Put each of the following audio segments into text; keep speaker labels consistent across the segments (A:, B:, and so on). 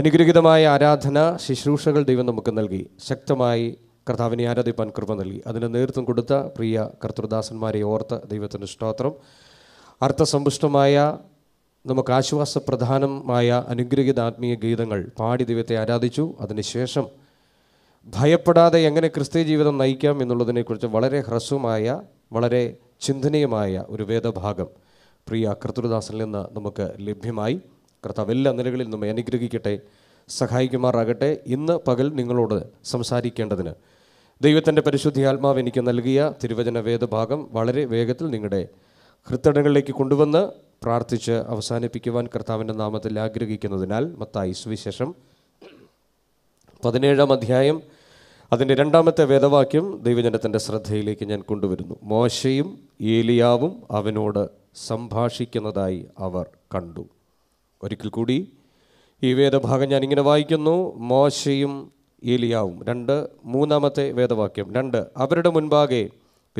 A: അനുഗ്രഹീതമായ ആരാധന ശുശ്രൂഷകൾ ദൈവം നമുക്ക് നൽകി ശക്തമായി കർത്താവിനെ ആരാധിപ്പാൻ കൃപ നൽകി അതിന് നേതൃത്വം കൊടുത്ത പ്രിയ കർത്തൃദാസന്മാരെ ഓർത്ത് ദൈവത്തിൻ്റെ സ്തോത്രം അർത്ഥസമ്പുഷ്ടമായ നമുക്ക് ആശ്വാസപ്രധാനമായ അനുഗ്രഹീത ആത്മീയ ഗീതങ്ങൾ പാടി ദൈവത്തെ ആരാധിച്ചു അതിനുശേഷം ഭയപ്പെടാതെ എങ്ങനെ ക്രിസ്ത്യ ജീവിതം നയിക്കാം എന്നുള്ളതിനെക്കുറിച്ച് വളരെ ഹ്രസ്വമായ വളരെ ചിന്തനീയമായ ഒരു വേദഭാഗം പ്രിയ കർത്തൃദാസനിൽ നിന്ന് നമുക്ക് ലഭ്യമായി കർത്താവ് എല്ലാ നിലകളിൽ നമ്മെ അനുഗ്രഹിക്കട്ടെ സഹായിക്കുമാറാകട്ടെ ഇന്ന് പകൽ നിങ്ങളോട് സംസാരിക്കേണ്ടതിന് ദൈവത്തിൻ്റെ പരിശുദ്ധി ആത്മാവ് എനിക്ക് നൽകിയ തിരുവചന വേദഭാഗം വളരെ വേഗത്തിൽ നിങ്ങളുടെ ഹൃത്തടങ്ങളിലേക്ക് കൊണ്ടുവന്ന് പ്രാർത്ഥിച്ച് അവസാനിപ്പിക്കുവാൻ കർത്താവിൻ്റെ നാമത്തിൽ ആഗ്രഹിക്കുന്നതിനാൽ മത്തായി സുവിശേഷം പതിനേഴാം അധ്യായം അതിൻ്റെ രണ്ടാമത്തെ വേദവാക്യം ദൈവജനത്തിൻ്റെ ശ്രദ്ധയിലേക്ക് ഞാൻ കൊണ്ടുവരുന്നു മോശയും ഏലിയാവും അവനോട് സംഭാഷിക്കുന്നതായി അവർ കണ്ടു ഒരിക്കൽ കൂടി ഈ വേദഭാഗം ഞാൻ ഇങ്ങനെ വായിക്കുന്നു മോശയും ഏലിയാവും രണ്ട് മൂന്നാമത്തെ വേദവാക്യം രണ്ട് അവരുടെ മുൻപാകെ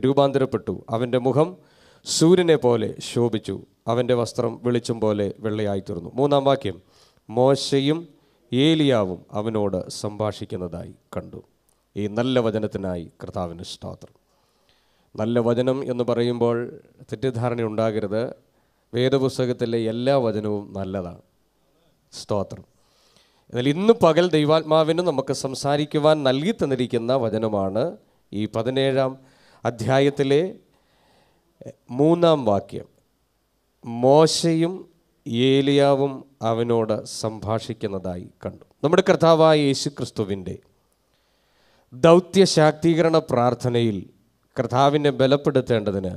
A: രൂപാന്തരപ്പെട്ടു അവൻ്റെ മുഖം സൂര്യനെ പോലെ ശോഭിച്ചു അവൻ്റെ വസ്ത്രം വെളിച്ചം പോലെ വെള്ളയായി തീർന്നു മൂന്നാം വാക്യം മോശയും ഏലിയാവും അവനോട് സംഭാഷിക്കുന്നതായി കണ്ടു ഈ നല്ല വചനത്തിനായി കർത്താവിന് സ്തോത്രം നല്ല വചനം എന്ന് പറയുമ്പോൾ തെറ്റിദ്ധാരണ ഉണ്ടാകരുത് വേദപുസ്തകത്തിലെ എല്ലാ വചനവും നല്ലതാണ് സ്തോത്രം എന്നാൽ ഇന്ന് പകൽ ദൈവാത്മാവിന് നമുക്ക് സംസാരിക്കുവാൻ നൽകി തന്നിരിക്കുന്ന വചനമാണ് ഈ പതിനേഴാം അധ്യായത്തിലെ മൂന്നാം വാക്യം മോശയും ഏലിയാവും അവനോട് സംഭാഷിക്കുന്നതായി കണ്ടു നമ്മുടെ കർത്താവായ യേശു ക്രിസ്തുവിൻ്റെ ദൗത്യ ശാക്തീകരണ പ്രാർത്ഥനയിൽ കർത്താവിനെ ബലപ്പെടുത്തേണ്ടതിന്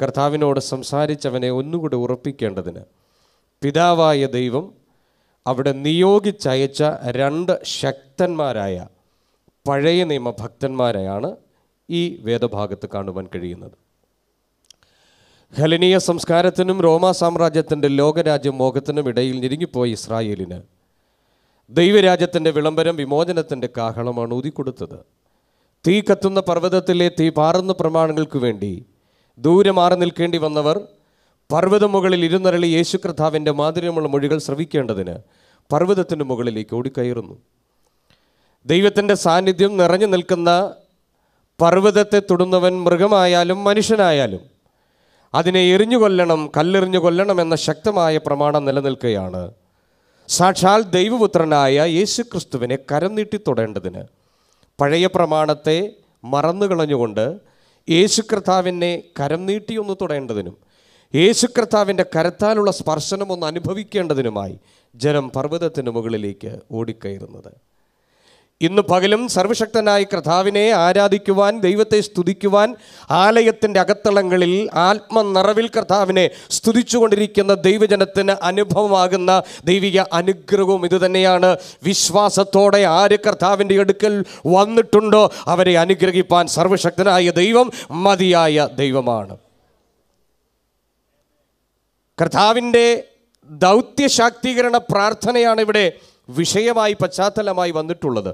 A: കർത്താവിനോട് സംസാരിച്ചവനെ ഒന്നുകൂടെ ഉറപ്പിക്കേണ്ടതിന് പിതാവായ ദൈവം അവിടെ നിയോഗിച്ചയച്ച രണ്ട് ശക്തന്മാരായ പഴയ നിയമ ഭക്തന്മാരെയാണ് ഈ വേദഭാഗത്ത് കാണുവാൻ കഴിയുന്നത് ഹെലനീയ സംസ്കാരത്തിനും റോമ സാമ്രാജ്യത്തിൻ്റെ ലോകരാജ്യ മോഹത്തിനും ഇടയിൽ ഞെരുങ്ങിപ്പോയി ഇസ്രായേലിന് ദൈവരാജ്യത്തിൻ്റെ വിളംബരം വിമോചനത്തിൻ്റെ കാഹളമാണ് ഊതിക്കൊടുത്തത് തീ കത്തുന്ന പർവ്വതത്തിലെ തീ പാറുന്ന പ്രമാണങ്ങൾക്ക് വേണ്ടി ദൂരെ മാറി നിൽക്കേണ്ടി വന്നവർ പർവ്വത മുകളിൽ ഇരുന്നരളി യേശു കർത്താവിൻ്റെ മാധുര്യമുള്ള മൊഴികൾ ശ്രവിക്കേണ്ടതിന് പർവ്വതത്തിൻ്റെ മുകളിലേക്ക് ഓടിക്കയറുന്നു ദൈവത്തിൻ്റെ സാന്നിധ്യം നിറഞ്ഞു നിൽക്കുന്ന പർവ്വതത്തെ തൊടുന്നവൻ മൃഗമായാലും മനുഷ്യനായാലും അതിനെ എറിഞ്ഞു കൊല്ലണം കല്ലെറിഞ്ഞു കൊല്ലണം എന്ന ശക്തമായ പ്രമാണം നിലനിൽക്കുകയാണ് സാക്ഷാൽ ദൈവപുത്രനായ യേശു ക്രിസ്തുവിനെ കരം നീട്ടി തൊടേണ്ടതിന് പഴയ പ്രമാണത്തെ മറന്നു കളഞ്ഞുകൊണ്ട് യേശു കർത്താവിനെ കരം നീട്ടിയൊന്ന് തുടയേണ്ടതിനും യേശു കർത്താവിൻ്റെ കരത്താലുള്ള സ്പർശനം ഒന്ന് അനുഭവിക്കേണ്ടതിനുമായി ജനം പർവ്വതത്തിൻ്റെ മുകളിലേക്ക് ഓടിക്കയറുന്നത് ഇന്ന് പകലും സർവശക്തനായ കർത്താവിനെ ആരാധിക്കുവാൻ ദൈവത്തെ സ്തുതിക്കുവാൻ ആലയത്തിൻ്റെ അകത്തളങ്ങളിൽ ആത്മനിറവിൽ കർത്താവിനെ സ്തുതിച്ചുകൊണ്ടിരിക്കുന്ന ദൈവജനത്തിന് അനുഭവമാകുന്ന ദൈവിക അനുഗ്രഹവും ഇതുതന്നെയാണ് വിശ്വാസത്തോടെ ആര് കർത്താവിൻ്റെ അടുക്കൽ വന്നിട്ടുണ്ടോ അവരെ അനുഗ്രഹിപ്പാൻ സർവശക്തനായ ദൈവം മതിയായ ദൈവമാണ് കർത്താവിൻ്റെ ദൗത്യശാക്തീകരണ പ്രാർത്ഥനയാണ് ഇവിടെ വിഷയമായി പശ്ചാത്തലമായി വന്നിട്ടുള്ളത്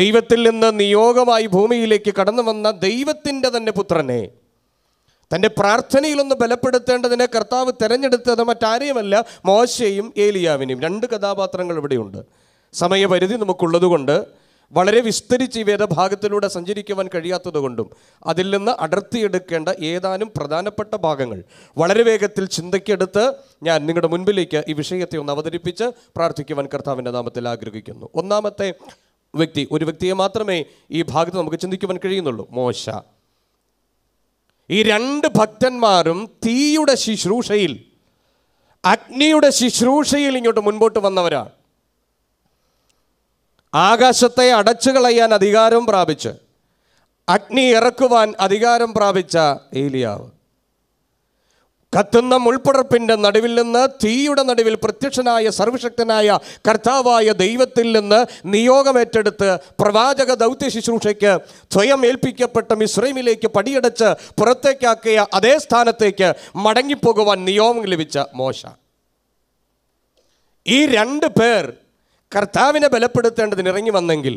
A: ദൈവത്തിൽ നിന്ന് നിയോഗമായി ഭൂമിയിലേക്ക് കടന്നു വന്ന ദൈവത്തിൻ്റെ തന്നെ പുത്രനെ തൻ്റെ പ്രാർത്ഥനയിലൊന്ന് ബലപ്പെടുത്തേണ്ടതിനെ കർത്താവ് തിരഞ്ഞെടുത്തത് മറ്റാരെയുമല്ല മോശയും ഏലിയാവിനെയും രണ്ട് കഥാപാത്രങ്ങൾ ഇവിടെയുണ്ട് സമയപരിധി നമുക്കുള്ളതുകൊണ്ട് വളരെ വിസ്തരിച്ച് ഈ വേദഭാഗത്തിലൂടെ സഞ്ചരിക്കുവാൻ കഴിയാത്തതുകൊണ്ടും അതിൽ നിന്ന് അടർത്തിയെടുക്കേണ്ട ഏതാനും പ്രധാനപ്പെട്ട ഭാഗങ്ങൾ വളരെ വേഗത്തിൽ ചിന്തയ്ക്കെടുത്ത് ഞാൻ നിങ്ങളുടെ മുൻപിലേക്ക് ഈ വിഷയത്തെ ഒന്ന് അവതരിപ്പിച്ച് പ്രാർത്ഥിക്കുവാൻ കർത്താവിൻ്റെ നാമത്തിൽ ആഗ്രഹിക്കുന്നു ഒന്നാമത്തെ വ്യക്തി ഒരു വ്യക്തിയെ മാത്രമേ ഈ ഭാഗത്ത് നമുക്ക് ചിന്തിക്കുവാൻ കഴിയുന്നുള്ളൂ മോശ ഈ രണ്ട് ഭക്തന്മാരും തീയുടെ ശുശ്രൂഷയിൽ അഗ്നിയുടെ ശുശ്രൂഷയിൽ ഇങ്ങോട്ട് മുൻപോട്ട് വന്നവരാണ് ആകാശത്തെ അടച്ചു കളയാൻ അധികാരം പ്രാപിച്ച് അഗ്നി ഇറക്കുവാൻ അധികാരം പ്രാപിച്ച ഏലിയാവ് കത്തുന്ന മുൾപ്പടർപ്പിൻ്റെ നടുവിൽ നിന്ന് തീയുടെ നടുവിൽ പ്രത്യക്ഷനായ സർവശക്തനായ കർത്താവായ ദൈവത്തിൽ നിന്ന് നിയോഗമേറ്റെടുത്ത് പ്രവാചക ദൗത്യ ശുശ്രൂഷയ്ക്ക് സ്വയം ഏൽപ്പിക്കപ്പെട്ട മിശ്രൈമിലേക്ക് പടിയടച്ച് പുറത്തേക്കാക്കിയ അതേ സ്ഥാനത്തേക്ക് മടങ്ങിപ്പോകുവാൻ നിയോഗം ലഭിച്ച മോശ ഈ രണ്ട് പേർ കർത്താവിനെ ബലപ്പെടുത്തേണ്ടതിന് ഇറങ്ങി വന്നെങ്കിൽ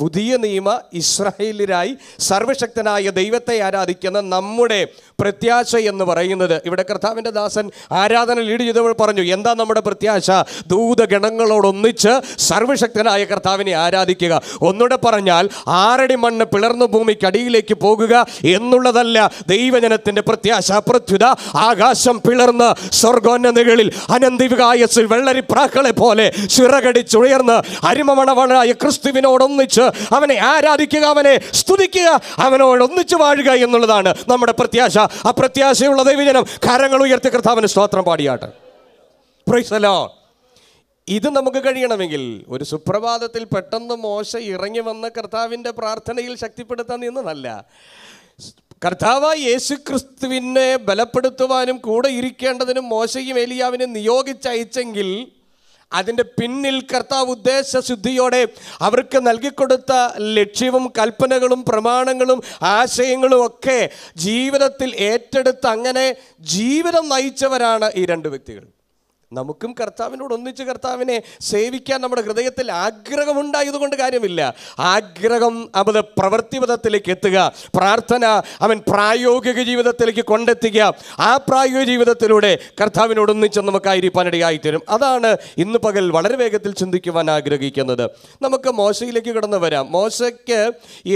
A: പുതിയ നിയമ ഇസ്രായേലിരായി സർവശക്തനായ ദൈവത്തെ ആരാധിക്കുന്ന നമ്മുടെ പ്രത്യാശ എന്ന് പറയുന്നത് ഇവിടെ കർത്താവിൻ്റെ ദാസൻ ആരാധന ലീഡ് ചെയ്തവൾ പറഞ്ഞു എന്താ നമ്മുടെ പ്രത്യാശ ദൂതഗണങ്ങളോടൊന്നിച്ച് സർവശക്തനായ കർത്താവിനെ ആരാധിക്കുക ഒന്നുകൂടെ പറഞ്ഞാൽ ആരടി മണ്ണ് പിളർന്നു ഭൂമിക്കടിയിലേക്ക് പോകുക എന്നുള്ളതല്ല ദൈവജനത്തിൻ്റെ പ്രത്യാശ പ്രത്യുത ആകാശം പിളർന്ന് സ്വർഗോന്നതകളിൽ അനന്തികായസിൽ വെള്ളരിപ്രാക്കളെ പോലെ ചിറകടിച്ചുയർന്ന് അരിമമണവനായ ക്രിസ്തുവിനോടൊന്നിച്ച് അവനെ ആരാധിക്കുക അവനെ സ്തുതിക്കുക അവനോട് ഒന്നിച്ചു വാഴുക എന്നുള്ളതാണ് നമ്മുടെ പ്രത്യാശ ആ പ്രത്യാശയുള്ള ദൈവജനം കരങ്ങൾ ഉയർത്തി കർത്താവിന് സ്തോത്രം പാടിയാട്ട് പ്രൈസലോ ഇത് നമുക്ക് കഴിയണമെങ്കിൽ ഒരു സുപ്രഭാതത്തിൽ പെട്ടെന്ന് മോശ ഇറങ്ങി വന്ന കർത്താവിൻ്റെ പ്രാർത്ഥനയിൽ ശക്തിപ്പെടുത്താൻ നിന്നതല്ല കർത്താവ് യേശു ക്രിസ്തുവിനെ ബലപ്പെടുത്തുവാനും കൂടെ ഇരിക്കേണ്ടതിനും മോശയും ഏലിയാവിനെ നിയോഗിച്ചയച്ചെങ്കിൽ അതിൻ്റെ പിന്നിൽ കർത്താവ് ശുദ്ധിയോടെ അവർക്ക് നൽകിക്കൊടുത്ത ലക്ഷ്യവും കൽപ്പനകളും പ്രമാണങ്ങളും ആശയങ്ങളും ഒക്കെ ജീവിതത്തിൽ ഏറ്റെടുത്ത് അങ്ങനെ ജീവിതം നയിച്ചവരാണ് ഈ രണ്ട് വ്യക്തികൾ നമുക്കും കർത്താവിനോട് ഒന്നിച്ച് കർത്താവിനെ സേവിക്കാൻ നമ്മുടെ ഹൃദയത്തിൽ ആഗ്രഹമുണ്ടായതുകൊണ്ട് കാര്യമില്ല ആഗ്രഹം അവത് പ്രവൃത്തിപഥത്തിലേക്ക് എത്തുക പ്രാർത്ഥന അവൻ പ്രായോഗിക ജീവിതത്തിലേക്ക് കൊണ്ടെത്തുക ആ പ്രായോഗിക ജീവിതത്തിലൂടെ കർത്താവിനോട് ഒന്നിച്ച് നമുക്കായിരിക്കാനിടയായി തരും അതാണ് ഇന്ന് പകൽ വളരെ വേഗത്തിൽ ചിന്തിക്കുവാൻ ആഗ്രഹിക്കുന്നത് നമുക്ക് മോശയിലേക്ക് കടന്നു വരാം മോശയ്ക്ക്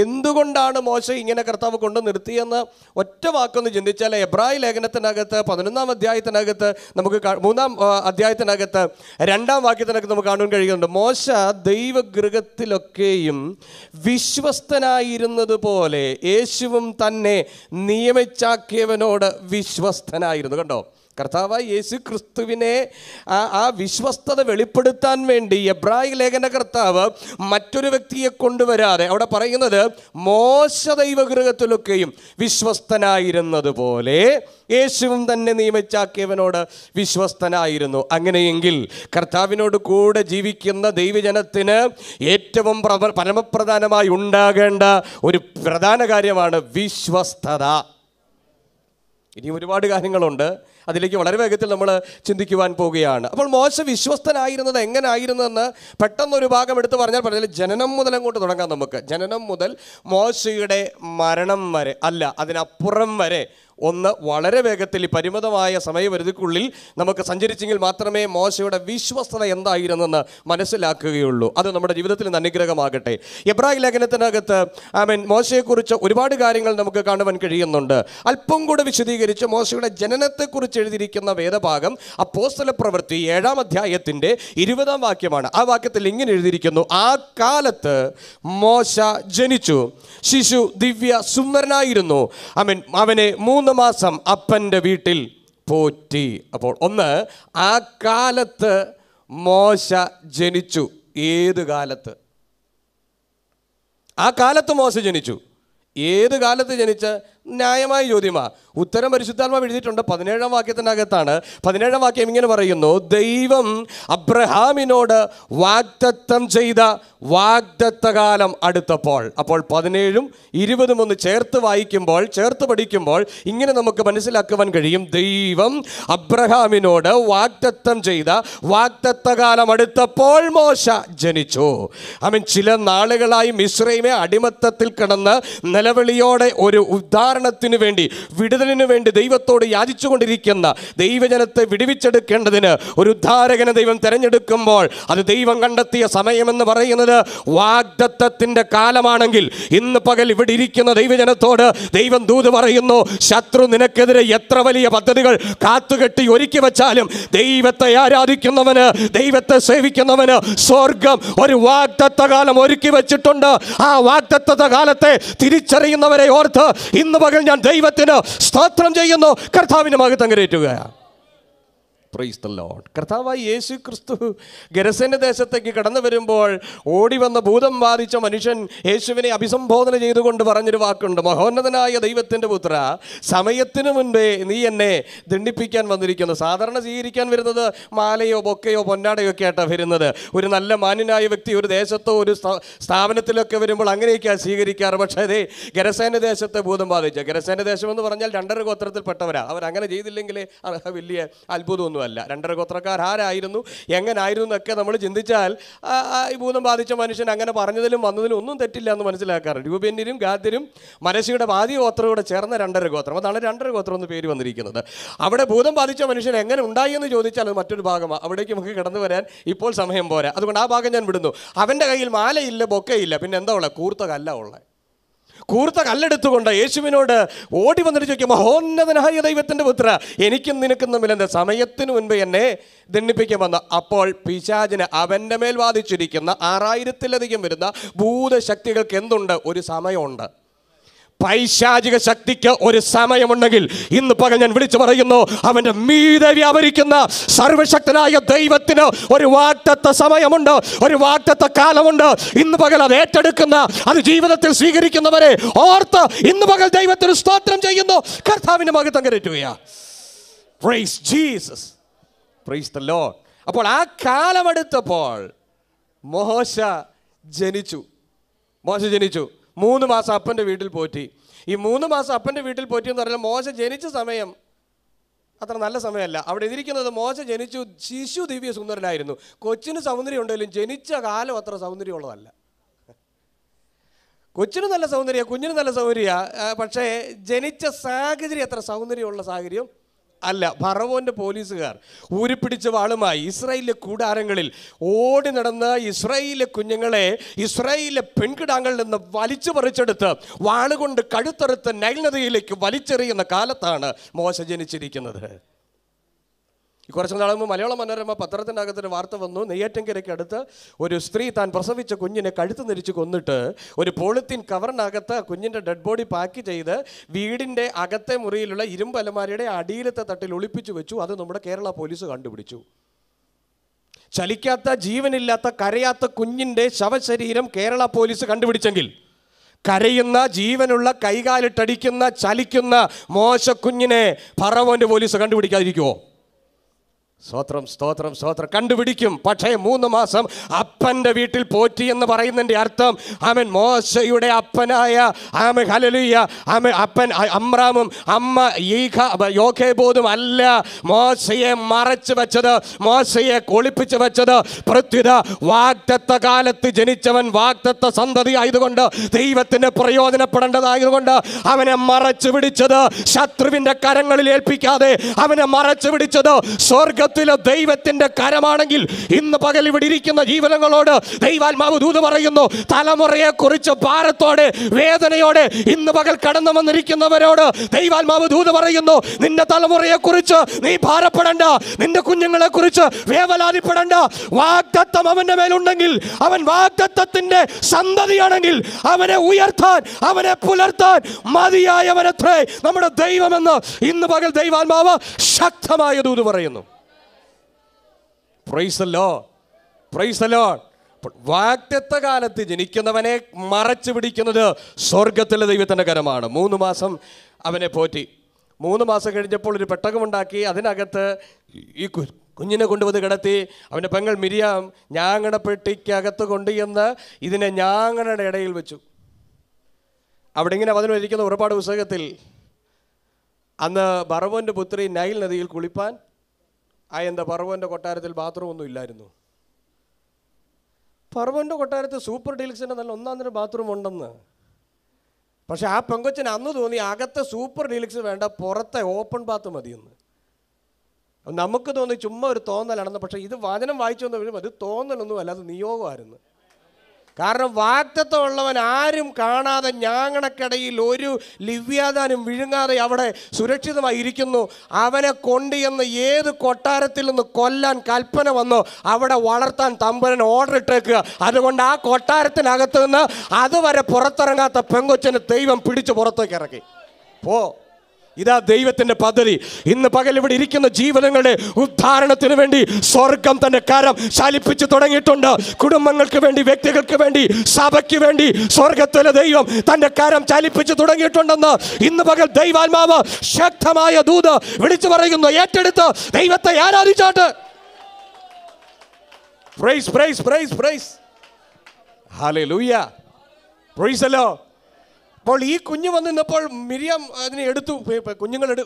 A: എന്തുകൊണ്ടാണ് മോശ ഇങ്ങനെ കർത്താവ് കൊണ്ട് നിർത്തിയെന്ന് ഒറ്റ വാക്കൊന്ന് ചിന്തിച്ചാൽ എബ്രാഹിം ലേഖനത്തിനകത്ത് പതിനൊന്നാം അധ്യായത്തിനകത്ത് നമുക്ക് മൂന്നാം അധ്യായത്തിനകത്ത് രണ്ടാം വാക്യത്തിനകത്ത് നമുക്ക് കാണാൻ കഴിയുന്നുണ്ട് മോശ ദൈവഗൃഹത്തിലൊക്കെയും വിശ്വസ്തനായിരുന്നത് പോലെ യേശുവും തന്നെ നിയമിച്ചാക്കിയവനോട് വിശ്വസ്തനായിരുന്നു കണ്ടോ കർത്താവ് യേശു ക്രിസ്തുവിനെ ആ ആ വിശ്വസ്തത വെളിപ്പെടുത്താൻ വേണ്ടി എബ്രായി ലേഖന കർത്താവ് മറ്റൊരു വ്യക്തിയെ കൊണ്ടുവരാതെ അവിടെ പറയുന്നത് മോശ ദൈവഗൃഹത്തിലൊക്കെയും വിശ്വസ്തനായിരുന്നത് പോലെ യേശുവും തന്നെ നിയമിച്ചാക്കിയവനോട് വിശ്വസ്തനായിരുന്നു അങ്ങനെയെങ്കിൽ കർത്താവിനോട് കൂടെ ജീവിക്കുന്ന ദൈവജനത്തിന് ഏറ്റവും പരമപ്രധാനമായി ഉണ്ടാകേണ്ട ഒരു പ്രധാന കാര്യമാണ് വിശ്വസ്തത ഇനിയും ഒരുപാട് കാര്യങ്ങളുണ്ട് അതിലേക്ക് വളരെ വേഗത്തിൽ നമ്മൾ ചിന്തിക്കുവാൻ പോവുകയാണ് അപ്പോൾ മോശ വിശ്വസ്തനായിരുന്നത് എങ്ങനെയായിരുന്നെന്ന് പെട്ടെന്നൊരു ഭാഗം എടുത്ത് പറഞ്ഞാൽ പറഞ്ഞാൽ ജനനം മുതൽ അങ്ങോട്ട് തുടങ്ങാം നമുക്ക് ജനനം മുതൽ മോശയുടെ മരണം വരെ അല്ല അതിനപ്പുറം വരെ ഒന്ന് വളരെ വേഗത്തിൽ ഈ പരിമിതമായ സമയപരിധിക്കുള്ളിൽ നമുക്ക് സഞ്ചരിച്ചെങ്കിൽ മാത്രമേ മോശയുടെ വിശ്വസ്തത എന്തായിരുന്നെന്ന് മനസ്സിലാക്കുകയുള്ളൂ അത് നമ്മുടെ ജീവിതത്തിൽ അനുഗ്രഹമാകട്ടെ എബ്രാഹിം ലേഖനത്തിനകത്ത് ഐ മീൻ മോശയെക്കുറിച്ച് ഒരുപാട് കാര്യങ്ങൾ നമുക്ക് കാണുവാൻ കഴിയുന്നുണ്ട് അല്പം കൂടെ വിശദീകരിച്ച് മോശയുടെ ജനനത്തെക്കുറിച്ച് എഴുതിയിരിക്കുന്ന വേദഭാഗം അപ്പോസ്തല പ്രവൃത്തി ഏഴാം അധ്യായത്തിൻ്റെ ഇരുപതാം വാക്യമാണ് ആ വാക്യത്തിൽ ഇങ്ങനെ എഴുതിയിരിക്കുന്നു ആ കാലത്ത് മോശ ജനിച്ചു ശിശു ദിവ്യ സുന്ദരനായിരുന്നു ഐ മീൻ അവനെ മൂന്ന് മൂന്ന് മാസം അപ്പൻ്റെ വീട്ടിൽ പോറ്റി അപ്പോൾ ഒന്ന് ആ കാലത്ത് മോശ ജനിച്ചു ഏത് കാലത്ത് ആ കാലത്ത് മോശ ജനിച്ചു ഏത് കാലത്ത് ജനിച്ച് ന്യായമായ ചോദ്യമാണ് ഉത്തരം പരിശുദ്ധാത്മാവ് എഴുതിയിട്ടുണ്ട് പതിനേഴാം വാക്യത്തിനകത്താണ് പതിനേഴാം വാക്യം ഇങ്ങനെ പറയുന്നു ദൈവം അബ്രഹാമിനോട് വാഗ്ദത്തം ചെയ്ത വാഗ്ദത്തകാലം അടുത്തപ്പോൾ അപ്പോൾ പതിനേഴും ഇരുപതും ഒന്ന് ചേർത്ത് വായിക്കുമ്പോൾ ചേർത്ത് പഠിക്കുമ്പോൾ ഇങ്ങനെ നമുക്ക് മനസ്സിലാക്കുവാൻ കഴിയും ദൈവം അബ്രഹാമിനോട് വാഗ്ദത്തം ചെയ്ത വാഗ്ദത്തകാലം അടുത്തപ്പോൾ മോശ ജനിച്ചു അവൻ ചില നാളുകളായി മിശ്രൈമെ അടിമത്തത്തിൽ കിടന്ന് നിലവിളിയോടെ ഒരു ഉദ്ധാരണ ഉദ്ധാരണത്തിന് വേണ്ടി വിടുതലിനു വേണ്ടി ദൈവത്തോട് യാചിച്ചുകൊണ്ടിരിക്കുന്ന ദൈവജനത്തെ വിടുവിച്ചെടുക്കേണ്ടതിന് ഒരു ഉദ്ധാരകനെ ദൈവം തിരഞ്ഞെടുക്കുമ്പോൾ അത് ദൈവം കണ്ടെത്തിയ സമയമെന്ന് പറയുന്നത് വാഗ്ദത്തത്തിൻ്റെ കാലമാണെങ്കിൽ ഇന്ന് പകൽ ഇവിടെ ഇരിക്കുന്ന ദൈവജനത്തോട് ദൈവം ദൂത് പറയുന്നു ശത്രു നിനക്കെതിരെ എത്ര വലിയ പദ്ധതികൾ കാത്തുകെട്ടി ഒരുക്കി വെച്ചാലും ദൈവത്തെ ആരാധിക്കുന്നവന് ദൈവത്തെ സേവിക്കുന്നവന് സ്വർഗം ഒരു വാഗ്ദത്ത കാലം ഒരുക്കി വെച്ചിട്ടുണ്ട് ആ വാഗ്ദത്ത കാലത്തെ തിരിച്ചറിയുന്നവരെ ഓർത്ത് ഇന്ന് പകൽ ഞാൻ ദൈവത്തിന് സ്തോത്രം ചെയ്യുന്നു കർത്താവിൻ്റെ മകത്തങ്കരേറ്റുകയാണ് പ്രൈസ് ദ ലോഡ് കർത്താവായി യേശു ക്രിസ്തു ഗരസേൻ്റെ ദേശത്തേക്ക് കടന്നു വരുമ്പോൾ ഓടി വന്ന ഭൂതം ബാധിച്ച മനുഷ്യൻ യേശുവിനെ അഭിസംബോധന ചെയ്തുകൊണ്ട് പറഞ്ഞൊരു വാക്കുണ്ട് മഹോന്നതനായ ദൈവത്തിൻ്റെ പുത്ര സമയത്തിന് മുൻപേ നീ എന്നെ ദണ്ഡിപ്പിക്കാൻ വന്നിരിക്കുന്നു സാധാരണ സ്വീകരിക്കാൻ വരുന്നത് മാലയോ ബൊക്കയോ പൊന്നാടയോ ഒക്കെ ആയിട്ടാണ് വരുന്നത് ഒരു നല്ല മാന്യനായ വ്യക്തി ഒരു ദേശത്തോ ഒരു സ്ഥാപനത്തിലൊക്കെ വരുമ്പോൾ അങ്ങനെയൊക്കെയാണ് സ്വീകരിക്കാറ് പക്ഷേ അതേ ഗരസേൻ്റെ ദേശത്തെ ഭൂതം ബാധിച്ച ഗരസേൻ്റെ ദേശമെന്ന് പറഞ്ഞാൽ രണ്ടര ഗോത്രത്തിൽപ്പെട്ടവരാണ് അവരങ്ങനെ ചെയ്തില്ലെങ്കിൽ വലിയ അത്ഭുതമൊന്നും ഒന്നുമല്ല രണ്ടര ഗോത്രക്കാർ ആരായിരുന്നു എങ്ങനായിരുന്നു എന്നൊക്കെ നമ്മൾ ചിന്തിച്ചാൽ ഈ ഭൂതം ബാധിച്ച മനുഷ്യൻ അങ്ങനെ പറഞ്ഞതിലും വന്നതിലും ഒന്നും തെറ്റില്ല എന്ന് മനസ്സിലാക്കാറുണ്ട് രൂപന്യരും ഗാദ്യരും മനസ്സിയുടെ ആദ്യ ഗോത്രയോടെ ചേർന്ന രണ്ടര ഗോത്രം അതാണ് രണ്ടര ഗോത്രം എന്ന് പേര് വന്നിരിക്കുന്നത് അവിടെ ഭൂതം ബാധിച്ച മനുഷ്യൻ എങ്ങനെ ഉണ്ടായി എന്ന് ചോദിച്ചാൽ അത് മറ്റൊരു ഭാഗമാണ് അവിടേക്ക് നമുക്ക് കടന്നു വരാൻ ഇപ്പോൾ സമയം പോരാ അതുകൊണ്ട് ആ ഭാഗം ഞാൻ വിടുന്നു അവൻ്റെ കയ്യിൽ മാലയില്ല ബൊക്കയില്ല പിന്നെ എന്താ ഉള്ളത് കൂർത്ത ഉള്ളത് കൂർത്ത കല്ലെടുത്തുകൊണ്ട് യേശുവിനോട് ഓടി വന്നിട്ട് ചോദിക്കും മഹോന്നതനായ ദൈവത്തിൻ്റെ പുത്ര എനിക്കും നിനക്കും തമ്മിൽ എൻ്റെ സമയത്തിന് മുൻപ് എന്നെ ദണ്ണിപ്പിക്കാൻ വന്ന അപ്പോൾ പിശാചിന് അവൻ്റെ മേൽ വാദിച്ചിരിക്കുന്ന ആറായിരത്തിലധികം വരുന്ന ഭൂതശക്തികൾക്ക് എന്തുണ്ട് ഒരു സമയമുണ്ട് പൈശാചിക ശക്തിക്ക് ഒരു സമയമുണ്ടെങ്കിൽ ഇന്ന് പകൽ ഞാൻ വിളിച്ചു പറയുന്നു അവൻ്റെ മീതെ വ്യാപരിക്കുന്ന സർവശക്തനായ ദൈവത്തിന് ഒരു വാട്ടത്തെ സമയമുണ്ട് ഒരു വാട്ടത്തെ കാലമുണ്ട് ഇന്ന് പകൽ അത് ഏറ്റെടുക്കുന്ന അത് ജീവിതത്തിൽ സ്വീകരിക്കുന്നവരെ ഓർത്ത് ഇന്ന് പകൽ ദൈവത്തിന് സ്തോത്രം ചെയ്യുന്നു കർത്താവിൻ്റെ മകത്തം കരറ്റുകയാണ് അപ്പോൾ ആ കാലമെടുത്തപ്പോൾ മോശ ജനിച്ചു മോശ ജനിച്ചു മൂന്ന് മാസം അപ്പൻ്റെ വീട്ടിൽ പോറ്റി ഈ മൂന്ന് മാസം അപ്പൻ്റെ വീട്ടിൽ പോറ്റി എന്ന് പറഞ്ഞാൽ മോശം ജനിച്ച സമയം അത്ര നല്ല സമയമല്ല അവിടെ എതിരിക്കുന്നത് മോശം ജനിച്ചു ശിശു ദിവ്യ സുന്ദരനായിരുന്നു കൊച്ചിന് സൗന്ദര്യം ഉണ്ടെങ്കിലും ജനിച്ച കാലം അത്ര സൗന്ദര്യമുള്ളതല്ല കൊച്ചിന് നല്ല സൗന്ദര്യ കുഞ്ഞിന് നല്ല സൗന്ദര്യ പക്ഷേ ജനിച്ച സാഹചര്യം അത്ര സൗന്ദര്യമുള്ള സാഹചര്യം അല്ല ഫറവോൻ്റെ പോലീസുകാർ ഊരിപ്പിടിച്ച വാളുമായി ഇസ്രായേലിലെ കൂടാരങ്ങളിൽ ഓടി നടന്ന് ഇസ്രായേലിലെ കുഞ്ഞുങ്ങളെ ഇസ്രായേലിലെ പെൺകിടാങ്ങളിൽ നിന്ന് വലിച്ചു പറിച്ചെടുത്ത് വാളുകൊണ്ട് കഴുത്തെടുത്ത് നൈൽ നദിയിലേക്ക് വലിച്ചെറിയുന്ന കാലത്താണ് മോശ ജനിച്ചിരിക്കുന്നത് ഈ കുറച്ച് നാളുമ്പോൾ മലയാള മനോരമ പത്രത്തിൻ്റെ അകത്തൊരു വാർത്ത വന്നു അടുത്ത് ഒരു സ്ത്രീ താൻ പ്രസവിച്ച കുഞ്ഞിനെ കഴുത്ത് നിരിച്ച് കൊന്നിട്ട് ഒരു പോളിത്തീൻ കവറിനകത്ത് കുഞ്ഞിൻ്റെ ഡെഡ് ബോഡി പാക്ക് ചെയ്ത് വീടിൻ്റെ അകത്തെ മുറിയിലുള്ള ഇരുമ്പലമാരയുടെ അടിയിലത്തെ തട്ടിൽ ഒളിപ്പിച്ചു വെച്ചു അത് നമ്മുടെ കേരള പോലീസ് കണ്ടുപിടിച്ചു ചലിക്കാത്ത ജീവനില്ലാത്ത കരയാത്ത കുഞ്ഞിൻ്റെ ശവശരീരം കേരള പോലീസ് കണ്ടുപിടിച്ചെങ്കിൽ കരയുന്ന ജീവനുള്ള കൈകാലിട്ടടിക്കുന്ന ചലിക്കുന്ന മോശക്കുഞ്ഞിനെ കുഞ്ഞിനെ പോലീസ് കണ്ടുപിടിക്കാതിരിക്കുമോ സ്തോത്രം സ്തോത്രം സ്തോത്രം കണ്ടുപിടിക്കും പക്ഷേ മൂന്ന് മാസം അപ്പൻ്റെ വീട്ടിൽ പോറ്റി എന്ന് പറയുന്നതിൻ്റെ അർത്ഥം അവൻ മോശയുടെ അപ്പനായ ആമ ഹലലുയ്യ ആമ അപ്പൻ അമ്രാമും അമ്മ ഈഖ യോഖേബോധും അല്ല മോശയെ മറച്ചു വെച്ചത് മോശയെ കൊളിപ്പിച്ചു വെച്ചത് പ്രത്യുത വാഗ്ദത്ത കാലത്ത് ജനിച്ചവൻ വാഗ്ദത്ത സന്തതി ആയതുകൊണ്ട് ദൈവത്തിന് പ്രയോജനപ്പെടേണ്ടതായതുകൊണ്ട് അവനെ മറച്ചു പിടിച്ചത് ശത്രുവിൻ്റെ കരങ്ങളിൽ ഏൽപ്പിക്കാതെ അവനെ മറച്ചു പിടിച്ചത് സ്വർഗ ജീവിതത്തിലെ ദൈവത്തിൻ്റെ കരമാണെങ്കിൽ ഇന്ന് പകൽ ഇവിടെ ഇരിക്കുന്ന ജീവനങ്ങളോട് ദൈവാത്മാവ് ദൂത് പറയുന്നു തലമുറയെക്കുറിച്ച് ഭാരത്തോടെ വേദനയോടെ ഇന്ന് പകൽ കടന്നു വന്നിരിക്കുന്നവരോട് ദൈവാത്മാവ് ദൂത് പറയുന്നു നിന്റെ തലമുറയെക്കുറിച്ച് നീ ഭാരപ്പെടണ്ട നിന്റെ കുഞ്ഞുങ്ങളെക്കുറിച്ച് വേവലാതിപ്പെടണ്ട വാഗ്ദത്തം അവൻ്റെ മേലുണ്ടെങ്കിൽ അവൻ വാഗ്ദത്തത്തിൻ്റെ സന്തതിയാണെങ്കിൽ അവനെ ഉയർത്താൻ അവനെ പുലർത്താൻ മതിയായവനത്രേ നമ്മുടെ ദൈവമെന്ന് ഇന്ന് പകൽ ദൈവാത്മാവ് ശക്തമായ ദൂത് പറയുന്നു പ്രൈസല്ലോ പ്രൈസല്ലോ വാക്തത്വ കാലത്ത് ജനിക്കുന്നവനെ മറച്ചു പിടിക്കുന്നത് സ്വർഗത്തിലെ ദൈവത്തിൻ്റെ കരമാണ് മൂന്ന് മാസം അവനെ പോറ്റി മൂന്ന് മാസം കഴിഞ്ഞപ്പോൾ ഒരു പെട്ടകമുണ്ടാക്കി അതിനകത്ത് ഈ കുഞ്ഞിനെ കൊണ്ടുവന്ന് കിടത്തി അവൻ്റെ പെങ്ങൾ മിരിയാം ഞാങ്ങടെ പെട്ടിക്കകത്ത് കൊണ്ട് എന്ന് ഇതിനെ ഞാങ്ങണയുടെ ഇടയിൽ വെച്ചു അവിടെ ഇങ്ങനെ വചനം ഇരിക്കുന്ന ഒരുപാട് പുസ്തകത്തിൽ അന്ന് ബറവൻ്റെ പുത്രി നൈൽ നദിയിൽ കുളിപ്പാൻ ആ എന്താ പറവൻ്റെ കൊട്ടാരത്തിൽ ബാത്റൂമൊന്നും ഇല്ലായിരുന്നു പറവൻ്റെ കൊട്ടാരത്തിൽ സൂപ്പർ ഡീലക്സിൻ്റെ നല്ല ഒന്നാം തന്നെ ബാത്റൂം ഉണ്ടെന്ന് പക്ഷേ ആ പെങ്കൊച്ചന് അന്ന് തോന്നി അകത്തെ സൂപ്പർ ഡീലക്സ് വേണ്ട പുറത്തെ ഓപ്പൺ ബാത്ത് മതിയെന്ന് നമുക്ക് തോന്നി ചുമ്മാ ഒരു തോന്നലാണെന്ന് പക്ഷേ ഇത് വചനം വായിച്ചു വന്നു കഴിയുമ്പോൾ അത് തോന്നലൊന്നും അല്ലാതെ നിയോഗമായിരുന്നു കാരണം വാക്തത്വമുള്ളവൻ ആരും കാണാതെ ഞാങ്ങണക്കിടയിൽ ഒരു ലിവ്യാദാനും വിഴുങ്ങാതെ അവിടെ സുരക്ഷിതമായി ഇരിക്കുന്നു അവനെ കൊണ്ട് എന്ന് ഏത് കൊട്ടാരത്തിൽ നിന്ന് കൊല്ലാൻ കൽപ്പന വന്നോ അവിടെ വളർത്താൻ തമ്പുരൻ ഓർഡർ ഇട്ടേക്കുക അതുകൊണ്ട് ആ കൊട്ടാരത്തിനകത്ത് നിന്ന് അതുവരെ പുറത്തിറങ്ങാത്ത പെങ്കൊച്ചനെ ദൈവം പിടിച്ച് പുറത്തേക്ക് ഇറക്കി പോ ഇതാ ദൈവത്തിൻ്റെ പദ്ധതി ഇന്ന് പകൽ ഇവിടെ ഇരിക്കുന്ന ജീവനങ്ങളുടെ ഉദ്ധാരണത്തിന് വേണ്ടി സ്വർഗം തൻ്റെ കരം ശാലിപ്പിച്ച് തുടങ്ങിയിട്ടുണ്ട് കുടുംബങ്ങൾക്ക് വേണ്ടി വ്യക്തികൾക്ക് വേണ്ടി സഭയ്ക്ക് വേണ്ടി സ്വർഗത്തിലെ ദൈവം തൻ്റെ കരം ചലിപ്പിച്ച് തുടങ്ങിയിട്ടുണ്ടെന്ന് ഇന്ന് പകൽ ദൈവാത്മാവ് ശക്തമായ ദൂത് വിളിച്ചു പറയുന്നു ഏറ്റെടുത്ത് ദൈവത്തെ ആരാധിച്ചാട്ട് praise praise praise praise hallelujah പ്രൈസല്ലോ അപ്പോൾ ഈ കുഞ്ഞ് വന്ന് നിന്നപ്പോൾ മിരിയാം അതിനെ എടുത്തു കുഞ്ഞുങ്ങൾ എടു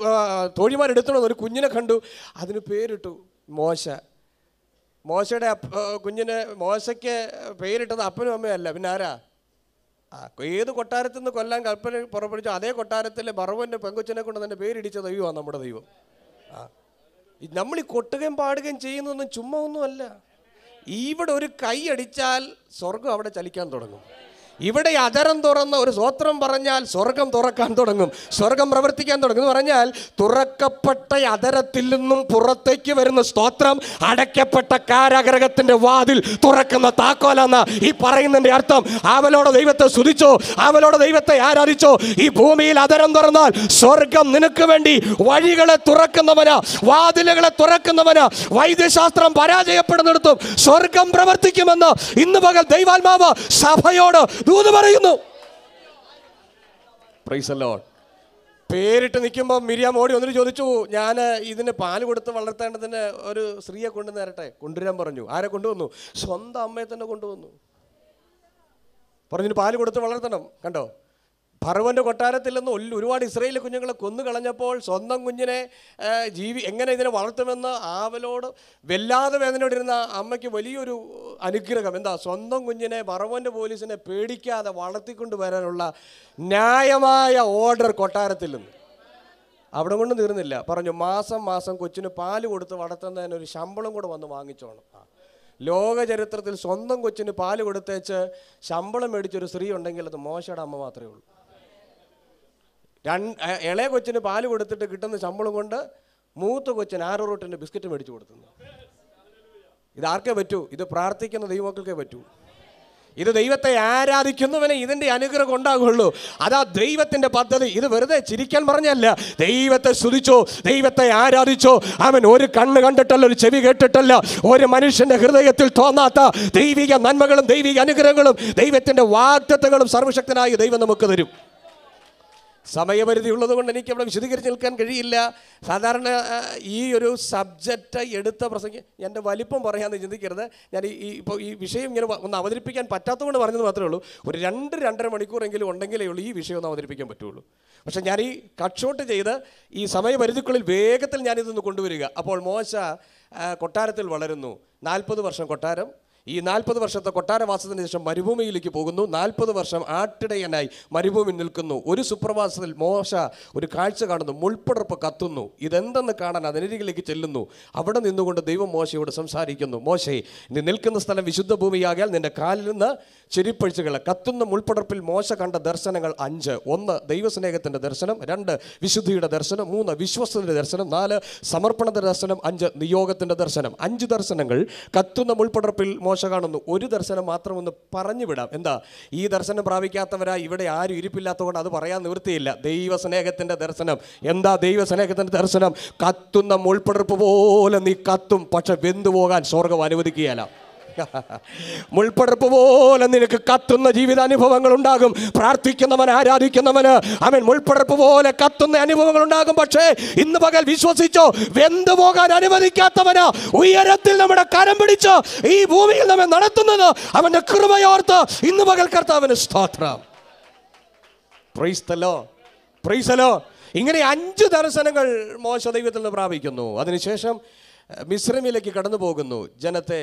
A: തോഴിമാരെടുത്തോണം ഒരു കുഞ്ഞിനെ കണ്ടു അതിന് പേരിട്ടു മോശ മോശയുടെ കുഞ്ഞിനെ മോശയ്ക്ക് പേരിട്ടത് അപ്പനും അമ്മയല്ല പിന്നെ ആരാ ആ ഏത് കൊട്ടാരത്തിൽ നിന്ന് കൊല്ലാൻ കൽപ്പന പുറപ്പെടുവിച്ചു അതേ കൊട്ടാരത്തിലെ ബറവൻ്റെ പെങ്കുച്ചനെ കൊണ്ട് തന്നെ പേരിടിച്ച ദൈവമാണ് നമ്മുടെ ദൈവം ആ നമ്മൾ ഈ കൊട്ടുകയും പാടുകയും ചെയ്യുന്നതൊന്നും ചുമ്മാ ഒന്നുമല്ല ഇവിടെ ഒരു കൈ അടിച്ചാൽ സ്വർഗം അവിടെ ചലിക്കാൻ തുടങ്ങും ഇവിടെ അതരം തുറന്ന ഒരു സ്വോത്രം പറഞ്ഞാൽ സ്വർഗം തുറക്കാൻ തുടങ്ങും സ്വർഗം പ്രവർത്തിക്കാൻ തുടങ്ങും എന്ന് പറഞ്ഞാൽ തുറക്കപ്പെട്ട അതരത്തിൽ നിന്നും പുറത്തേക്ക് വരുന്ന സ്തോത്രം അടയ്ക്കപ്പെട്ട കാരാഗ്രഹത്തിന്റെ വാതിൽ തുറക്കുന്ന താക്കോലെന്ന ഈ പറയുന്നതിന്റെ അർത്ഥം അവലോട് ദൈവത്തെ സ്തുതിച്ചോ അവലോട് ദൈവത്തെ ആരാധിച്ചോ ഈ ഭൂമിയിൽ അതരം തുറന്നാൽ സ്വർഗം നിനക്ക് വേണ്ടി വഴികളെ തുറക്കുന്നവനാ വാതിലുകളെ തുറക്കുന്നവനാ വൈദ്യശാസ്ത്രം പരാജയപ്പെടുന്നിടത്തും സ്വർഗം പ്രവർത്തിക്കുമെന്ന് ഇന്ന് പകൽ ദൈവാത്മാവ് സഭയോട് ദൂത് പറയുന്നു പേരിട്ട് നിൽക്കുമ്പോൾ മിരിയാം ഓടി വന്നിട്ട് ചോദിച്ചു ഞാൻ ഇതിന് പാൽ കൊടുത്ത് വളർത്തേണ്ടതിന് ഒരു സ്ത്രീയെ കൊണ്ടു നേരട്ടെ കൊണ്ടുവരാൻ പറഞ്ഞു ആരെ കൊണ്ടുവന്നു സ്വന്തം അമ്മയെ തന്നെ കൊണ്ടുവന്നു പറഞ്ഞു പാല് കൊടുത്ത് വളർത്തണം കണ്ടോ ഫറവൻ്റെ കൊട്ടാരത്തിൽ നിന്ന് ഒരുപാട് ഇസ്രയേലി കുഞ്ഞുങ്ങളെ കൊന്നു കളഞ്ഞപ്പോൾ സ്വന്തം കുഞ്ഞിനെ ജീവി എങ്ങനെ ഇതിനെ വളർത്തുമെന്ന് ആവലോട് വല്ലാതെ വേദനയോടിരുന്ന അമ്മയ്ക്ക് വലിയൊരു അനുഗ്രഹം എന്താ സ്വന്തം കുഞ്ഞിനെ ഫറവൻ്റെ പോലീസിനെ പേടിക്കാതെ വളർത്തിക്കൊണ്ട് വരാനുള്ള ന്യായമായ ഓർഡർ കൊട്ടാരത്തിൽ നിന്ന് അവിടെ കൊണ്ടും തീർന്നില്ല പറഞ്ഞു മാസം മാസം കൊച്ചിന് പാല് കൊടുത്ത് വളർത്തുന്നതിന് ഒരു ശമ്പളം കൂടെ വന്ന് വാങ്ങിച്ചോണം ലോക ചരിത്രത്തിൽ സ്വന്തം കൊച്ചിന് പാല് കൊടുത്തേച്ച് ശമ്പളം മേടിച്ചൊരു സ്ത്രീ ഉണ്ടെങ്കിൽ അത് മോശയുടെ അമ്മ മാത്രമേ ഉള്ളൂ രണ്ട് ഇളയ കൊച്ചിന് പാല് കൊടുത്തിട്ട് കിട്ടുന്ന ശമ്പളം കൊണ്ട് മൂത്ത കൊച്ചിന് ആറ് റോട്ടിൻ്റെ ബിസ്ക്കറ്റ് മേടിച്ചു കൊടുക്കുന്നു ഇത് ആർക്കേ പറ്റൂ ഇത് പ്രാർത്ഥിക്കുന്ന ദൈവമക്കൾക്കേ പറ്റൂ ഇത് ദൈവത്തെ ആരാധിക്കുന്നവനെ ഇതിൻ്റെ അനുഗ്രഹം ഉണ്ടാകുള്ളൂ അതാ ദൈവത്തിൻ്റെ പദ്ധതി ഇത് വെറുതെ ചിരിക്കാൻ പറഞ്ഞല്ല ദൈവത്തെ സ്തുതിച്ചോ ദൈവത്തെ ആരാധിച്ചോ അവൻ ഒരു കണ്ണ് കണ്ടിട്ടല്ല ഒരു ചെവി കേട്ടിട്ടല്ല ഒരു മനുഷ്യൻ്റെ ഹൃദയത്തിൽ തോന്നാത്ത ദൈവിക നന്മകളും ദൈവിക അനുഗ്രഹങ്ങളും ദൈവത്തിൻ്റെ വാഗ്ദത്വങ്ങളും സർവശക്തനായി ദൈവം നമുക്ക് തരും സമയപരിധി ഉള്ളതുകൊണ്ട് എനിക്ക് അവിടെ വിശദീകരിച്ച് നിൽക്കാൻ കഴിയില്ല സാധാരണ ഈ ഒരു സബ്ജക്റ്റ് എടുത്ത പ്രസംഗം എൻ്റെ വലിപ്പം പറയാമെന്ന് ചിന്തിക്കരുത് ഞാൻ ഈ ഇപ്പോൾ ഈ വിഷയം ഇങ്ങനെ ഒന്ന് അവതരിപ്പിക്കാൻ പറ്റാത്തതുകൊണ്ട് പറഞ്ഞത് മാത്രമേ ഉള്ളൂ ഒരു രണ്ട് രണ്ടര മണിക്കൂറെങ്കിലും ഉണ്ടെങ്കിലേ ഉള്ളൂ ഈ വിഷയം ഒന്ന് അവതരിപ്പിക്കാൻ പറ്റുള്ളൂ പക്ഷേ ഞാൻ ഈ കട്ട് ഷോട്ട് ചെയ്ത് ഈ സമയപരിധിക്കുള്ളിൽ വേഗത്തിൽ ഞാനിതൊന്ന് കൊണ്ടുവരിക അപ്പോൾ മോശ കൊട്ടാരത്തിൽ വളരുന്നു നാൽപ്പത് വർഷം കൊട്ടാരം ഈ നാൽപ്പത് വർഷത്തെ കൊട്ടാരവാസത്തിന് ശേഷം മരുഭൂമിയിലേക്ക് പോകുന്നു നാൽപ്പത് വർഷം ആട്ടിടയനായി മരുഭൂമി നിൽക്കുന്നു ഒരു സുപ്രവാസത്തിൽ മോശ ഒരു കാഴ്ച കാണുന്നു മുൾപ്പടർപ്പ് കത്തുന്നു ഇതെന്തെന്ന് കാണാൻ അതിനരികിലേക്ക് ചെല്ലുന്നു അവിടെ നിന്നുകൊണ്ട് ദൈവം മോശയോട് സംസാരിക്കുന്നു മോശേ നീ നിൽക്കുന്ന സ്ഥലം വിശുദ്ധ ഭൂമിയാകിയാൽ നിന്റെ കാലിൽ നിന്ന് ചെരിപ്പഴിച്ചുകൾ കത്തുന്ന മുൾപ്പടർപ്പിൽ മോശ കണ്ട ദർശനങ്ങൾ അഞ്ച് ഒന്ന് ദൈവസ്നേഹത്തിൻ്റെ ദർശനം രണ്ട് വിശുദ്ധിയുടെ ദർശനം മൂന്ന് വിശ്വസ്തയുടെ ദർശനം നാല് സമർപ്പണത്തിൻ്റെ ദർശനം അഞ്ച് നിയോഗത്തിൻ്റെ ദർശനം അഞ്ച് ദർശനങ്ങൾ കത്തുന്ന മുൾപ്പടർപ്പിൽ മോശ കാണുന്നു ഒരു ദർശനം മാത്രം ഒന്ന് പറഞ്ഞു വിടാം എന്താ ഈ ദർശനം പ്രാപിക്കാത്തവരാ ഇവിടെ ആരും ഇരിപ്പില്ലാത്തതുകൊണ്ട് അത് പറയാൻ നിവൃത്തിയില്ല ദൈവസ്നേഹത്തിൻ്റെ ദർശനം എന്താ ദൈവസ്നേഹത്തിൻ്റെ ദർശനം കത്തുന്ന മുൾപ്പടർപ്പ് പോലെ നീ കത്തും പക്ഷെ പോകാൻ സ്വർഗം അനുവദിക്കുകയല്ല മുൾപ്പടപ്പ് പോലെ നിനക്ക് കത്തുന്ന ജീവിതാനുഭവങ്ങൾ ഉണ്ടാകും പ്രാർത്ഥിക്കുന്നവൻ ആരാധിക്കുന്നവന് അവൻ മുൾപ്പടപ്പ് പോലെ കത്തുന്ന അനുഭവങ്ങൾ ഉണ്ടാകും പക്ഷേ ഇന്ന് പകൽ വിശ്വസിച്ചോ വെന്തു പോകാൻ അനുവദിക്കാത്തവന് ഉയരത്തിൽ നമ്മുടെ കരം പിടിച്ചോ ഈ ഭൂമിയിൽ നമ്മെ നടത്തുന്നത് അവന്റെ കൃപയോർത്ത് ഇന്ന് പകൽ കർത്താവിന് സ്തോത്രം പ്രൈസ്തലോ പ്രൈസലോ ഇങ്ങനെ അഞ്ച് ദർശനങ്ങൾ മോശ ദൈവത്തിൽ നിന്ന് പ്രാപിക്കുന്നു അതിനുശേഷം മിശ്രമിലേക്ക് കടന്നു പോകുന്നു ജനത്തെ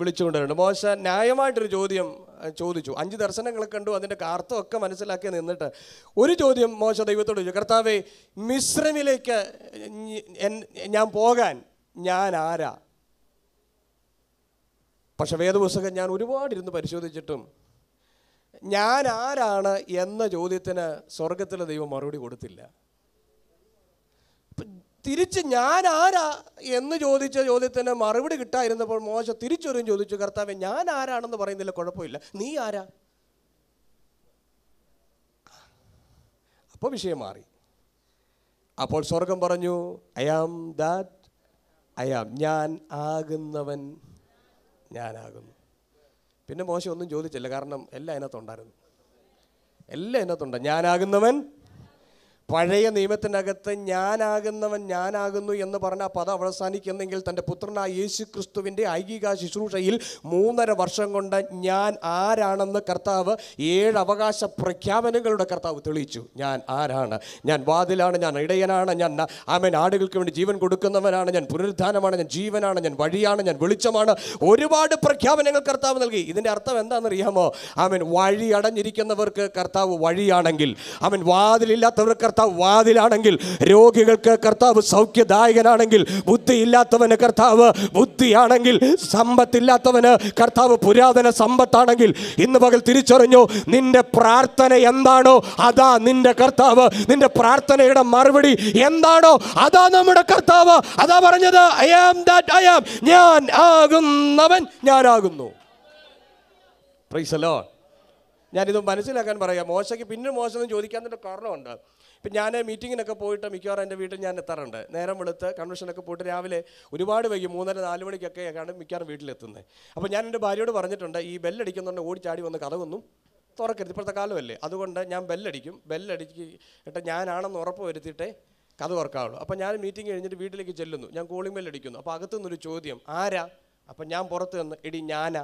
A: വിളിച്ചുകൊണ്ടിരുന്നു മോശ ന്യായമായിട്ടൊരു ചോദ്യം ചോദിച്ചു അഞ്ച് ദർശനങ്ങൾ കണ്ടു അതിൻ്റെ അർത്ഥമൊക്കെ മനസ്സിലാക്കി നിന്നിട്ട് ഒരു ചോദ്യം മോശ ദൈവത്തോട് ചോദിച്ചു കർത്താവെ മിശ്രമിലേക്ക് ഞാൻ പോകാൻ ഞാൻ ആരാ പക്ഷേ വേദപുസ്തകം ഞാൻ ഒരുപാടിരുന്ന് പരിശോധിച്ചിട്ടും ഞാൻ ആരാണ് എന്ന ചോദ്യത്തിന് സ്വർഗത്തിലെ ദൈവം മറുപടി കൊടുത്തില്ല തിരിച്ച് ഞാൻ ആരാ എന്ന് ചോദിച്ച ചോദ്യത്തിന് മറുപടി കിട്ടായിരുന്നപ്പോൾ മോശ തിരിച്ചൊരു ചോദിച്ചു കർത്താവെ ഞാൻ ആരാണെന്ന് പറയുന്നില്ല കുഴപ്പമില്ല നീ ആരാ അപ്പോൾ വിഷയം മാറി അപ്പോൾ സ്വർഗം പറഞ്ഞു I am that I am ഞാൻ ആകുന്നവൻ ഞാനാകുന്നു പിന്നെ മോശം ഒന്നും ചോദിച്ചില്ല കാരണം എല്ലാം അതിനകത്തുണ്ടായിരുന്നു എല്ലാം അതിനകത്തുണ്ട് ഞാനാകുന്നവൻ പഴയ നിയമത്തിനകത്ത് ഞാനാകുന്നവൻ ഞാനാകുന്നു എന്ന് പറഞ്ഞ ആ പദം അവസാനിക്കുന്നെങ്കിൽ തൻ്റെ പുത്രനായ യേശു ക്രിസ്തുവിൻ്റെ ഐകിക ശുശ്രൂഷയിൽ മൂന്നര വർഷം കൊണ്ട് ഞാൻ ആരാണെന്ന് കർത്താവ് ഏഴ് അവകാശ പ്രഖ്യാപനങ്ങളുടെ കർത്താവ് തെളിയിച്ചു ഞാൻ ആരാണ് ഞാൻ വാതിലാണ് ഞാൻ ഇടയനാണ് ഞാൻ ആമൻ ആടുകൾക്ക് വേണ്ടി ജീവൻ കൊടുക്കുന്നവനാണ് ഞാൻ പുനരുദ്ധാനമാണ് ഞാൻ ജീവനാണ് ഞാൻ വഴിയാണ് ഞാൻ വെളിച്ചമാണ് ഒരുപാട് പ്രഖ്യാപനങ്ങൾ കർത്താവ് നൽകി ഇതിൻ്റെ അർത്ഥം എന്താണെന്നറിയാമോ ആമൻ വഴി അടഞ്ഞിരിക്കുന്നവർക്ക് കർത്താവ് വഴിയാണെങ്കിൽ ആമൻ വാതിലില്ലാത്തവർ കർത്താവ് വാതിലാണെങ്കിൽ രോഗികൾക്ക് കർത്താവ് സൗഖ്യദായകനാണെങ്കിൽ ബുദ്ധിയില്ലാത്തവന് കർത്താവ് ബുദ്ധിയാണെങ്കിൽ സമ്പത്തില്ലാത്തവന് കർത്താവ് പുരാതന സമ്പത്താണെങ്കിൽ ഇന്ന് പകൽ തിരിച്ചറിഞ്ഞു നിന്റെ പ്രാർത്ഥന എന്താണോ അതാ നിന്റെ കർത്താവ് നിന്റെ പ്രാർത്ഥനയുടെ മറുപടി എന്താണോ അതാ നമ്മുടെ കർത്താവ് അതാ പറഞ്ഞത് I am that I am ഞാൻ ആകുന്നവൻ ഞാനാകുന്നു പ്രൈസ് അലോട്ട് ഞാനിത് മനസ്സിലാക്കാൻ പറയാം മോശയ്ക്ക് പിന്നെ മോശമെന്ന് ചോദിക്കാൻ തന്നെ കാരണമുണ്ട് ഇപ്പം ഞാൻ മീറ്റിങ്ങിനൊക്കെ പോയിട്ട് മിക്കവാറും എൻ്റെ വീട്ടിൽ ഞാൻ എത്താറുണ്ട് നേരം വെളുത്ത് കൺവെൻഷനൊക്കെ പോയിട്ട് രാവിലെ ഒരുപാട് വൈകി മൂന്നര നാല് മണിക്കൊക്കെയാണ് മിക്കവാറും വീട്ടിലെത്തുന്നത് അപ്പോൾ ഞാൻ എൻ്റെ ഭാര്യയോട് പറഞ്ഞിട്ടുണ്ട് ഈ ബെല്ലടിക്കുന്നുണ്ട് ഓടിച്ചാടി വന്ന് കഥകൊന്നും തുറക്കരുത് ഇപ്പോഴത്തെ കാലമല്ലേ അതുകൊണ്ട് ഞാൻ ബെല്ലടിക്കും ബെല്ലടിക്കിട്ട് ഞാനാണെന്ന് ഉറപ്പ് വരുത്തിയിട്ടേ കഥ തുറക്കാവുള്ളൂ അപ്പോൾ ഞാൻ മീറ്റിംഗ് കഴിഞ്ഞിട്ട് വീട്ടിലേക്ക് ചെല്ലുന്നു ഞാൻ കോളിംഗ് ബെല്ലടിക്കുന്നു അപ്പോൾ അകത്തുനിന്നൊരു ചോദ്യം ആരാ അപ്പം ഞാൻ പുറത്ത് നിന്ന് എടി ഞാനാ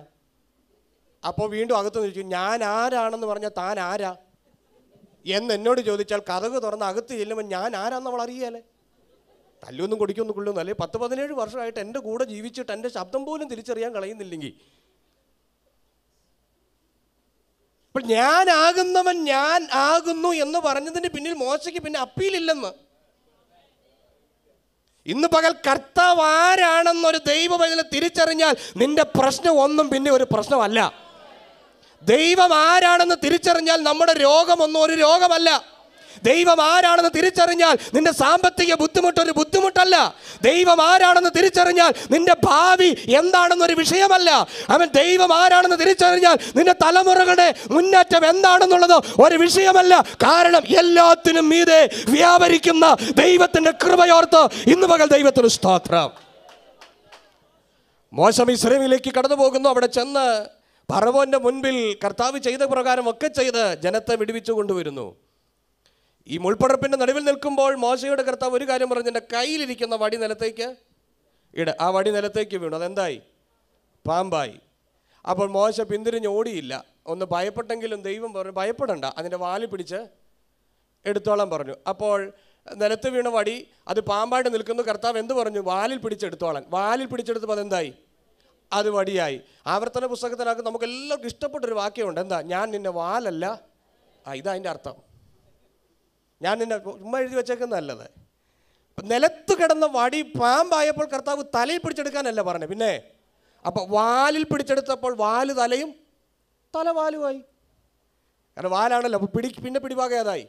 A: അപ്പോൾ വീണ്ടും അകത്ത് ചോദിച്ചു ഞാൻ ആരാണെന്ന് പറഞ്ഞാൽ താൻ ആരാ എന്ന് എന്നോട് ചോദിച്ചാൽ കഥക് തുറന്ന് അകത്ത് ചെല്ലുമ്പോൾ ഞാൻ ആരാന്ന് അവൾ അറിയാലേ തല്ലൊന്നും കുടിക്കൊന്നും കൊള്ളുന്നു അല്ലേ പത്ത് പതിനേഴ് വർഷമായിട്ട് എൻ്റെ കൂടെ ജീവിച്ചിട്ട് എൻ്റെ ശബ്ദം പോലും തിരിച്ചറിയാൻ കളയുന്നില്ലെങ്കിൽ അപ്പോൾ ഞാനാകുന്നവൻ ഞാൻ ആകുന്നു എന്ന് പറഞ്ഞതിന് പിന്നിൽ മോശയ്ക്ക് പിന്നെ അപ്പീലില്ലെന്ന് ഇന്ന് പകൽ കർത്താവ് ആരാണെന്നൊരു ദൈവവചന തിരിച്ചറിഞ്ഞാൽ നിന്റെ പ്രശ്നം ഒന്നും പിന്നെ ഒരു പ്രശ്നമല്ല ദൈവം ആരാണെന്ന് തിരിച്ചറിഞ്ഞാൽ നമ്മുടെ രോഗമൊന്നും ഒരു രോഗമല്ല ദൈവം ആരാണെന്ന് തിരിച്ചറിഞ്ഞാൽ നിന്റെ സാമ്പത്തിക ബുദ്ധിമുട്ട് ഒരു ബുദ്ധിമുട്ടല്ല ദൈവം ആരാണെന്ന് തിരിച്ചറിഞ്ഞാൽ നിന്റെ ഭാവി എന്താണെന്നൊരു വിഷയമല്ല അവൻ ദൈവം ആരാണെന്ന് തിരിച്ചറിഞ്ഞാൽ നിന്റെ തലമുറകളുടെ മുന്നേറ്റം എന്താണെന്നുള്ളത് ഒരു വിഷയമല്ല കാരണം എല്ലാത്തിനും മീതെ വ്യാപരിക്കുന്ന ദൈവത്തിന്റെ കൃപയോർത്ത് ഇന്ന് പകൽ ദൈവത്തിന് സ്തോത്രം മോശം ഇസ്രേമിലേക്ക് കടന്നു പോകുന്നു അവിടെ ചെന്ന് പറവോൻ്റെ മുൻപിൽ കർത്താവ് ചെയ്ത പ്രകാരം ഒക്കെ ചെയ്ത് ജനത്തെ വിടുവിച്ചു കൊണ്ടുവരുന്നു ഈ മുൾപ്പടർപ്പിൻ്റെ നടുവിൽ നിൽക്കുമ്പോൾ മോശയുടെ കർത്താവ് ഒരു കാര്യം പറഞ്ഞു എൻ്റെ കയ്യിലിരിക്കുന്ന വടി നിലത്തേക്ക് ഇട ആ വടി നിലത്തേക്ക് വീണു അതെന്തായി പാമ്പായി അപ്പോൾ മോശ പിന്തിരിഞ്ഞ് ഓടിയില്ല ഒന്ന് ഭയപ്പെട്ടെങ്കിലും ദൈവം പറഞ്ഞു ഭയപ്പെടണ്ട അതിൻ്റെ വാലി പിടിച്ച് എടുത്തോളം പറഞ്ഞു അപ്പോൾ നിലത്ത് വീണ വടി അത് പാമ്പായിട്ട് നിൽക്കുന്നു കർത്താവ് എന്ത് പറഞ്ഞു വാലിൽ പിടിച്ചെടുത്തോളാൻ വാലിൽ പിടിച്ചെടുത്തപ്പോൾ അതെന്തായി അത് വടിയായി ആവർത്തന പുസ്തകത്തിനകത്ത് നമുക്ക് എല്ലാവർക്കും ഇഷ്ടപ്പെട്ടൊരു വാക്യമുണ്ട് എന്താ ഞാൻ നിന്നെ വാലല്ല ആ ഇതാ അതിൻ്റെ അർത്ഥം ഞാൻ നിന്നെ ഉമ്മ എഴുതി വെച്ചേക്കുന്നതല്ലത് നിലത്ത് കിടന്ന വടി പാമ്പായപ്പോൾ കർത്താവ് തലയിൽ പിടിച്ചെടുക്കാനല്ല പറഞ്ഞത് പിന്നെ അപ്പോൾ വാലിൽ പിടിച്ചെടുത്തപ്പോൾ വാല് തലയും തല വാലുമായി കാരണം വാലാണല്ലോ അപ്പോൾ പിടി പിന്നെ പിടിഭാഗം അതായി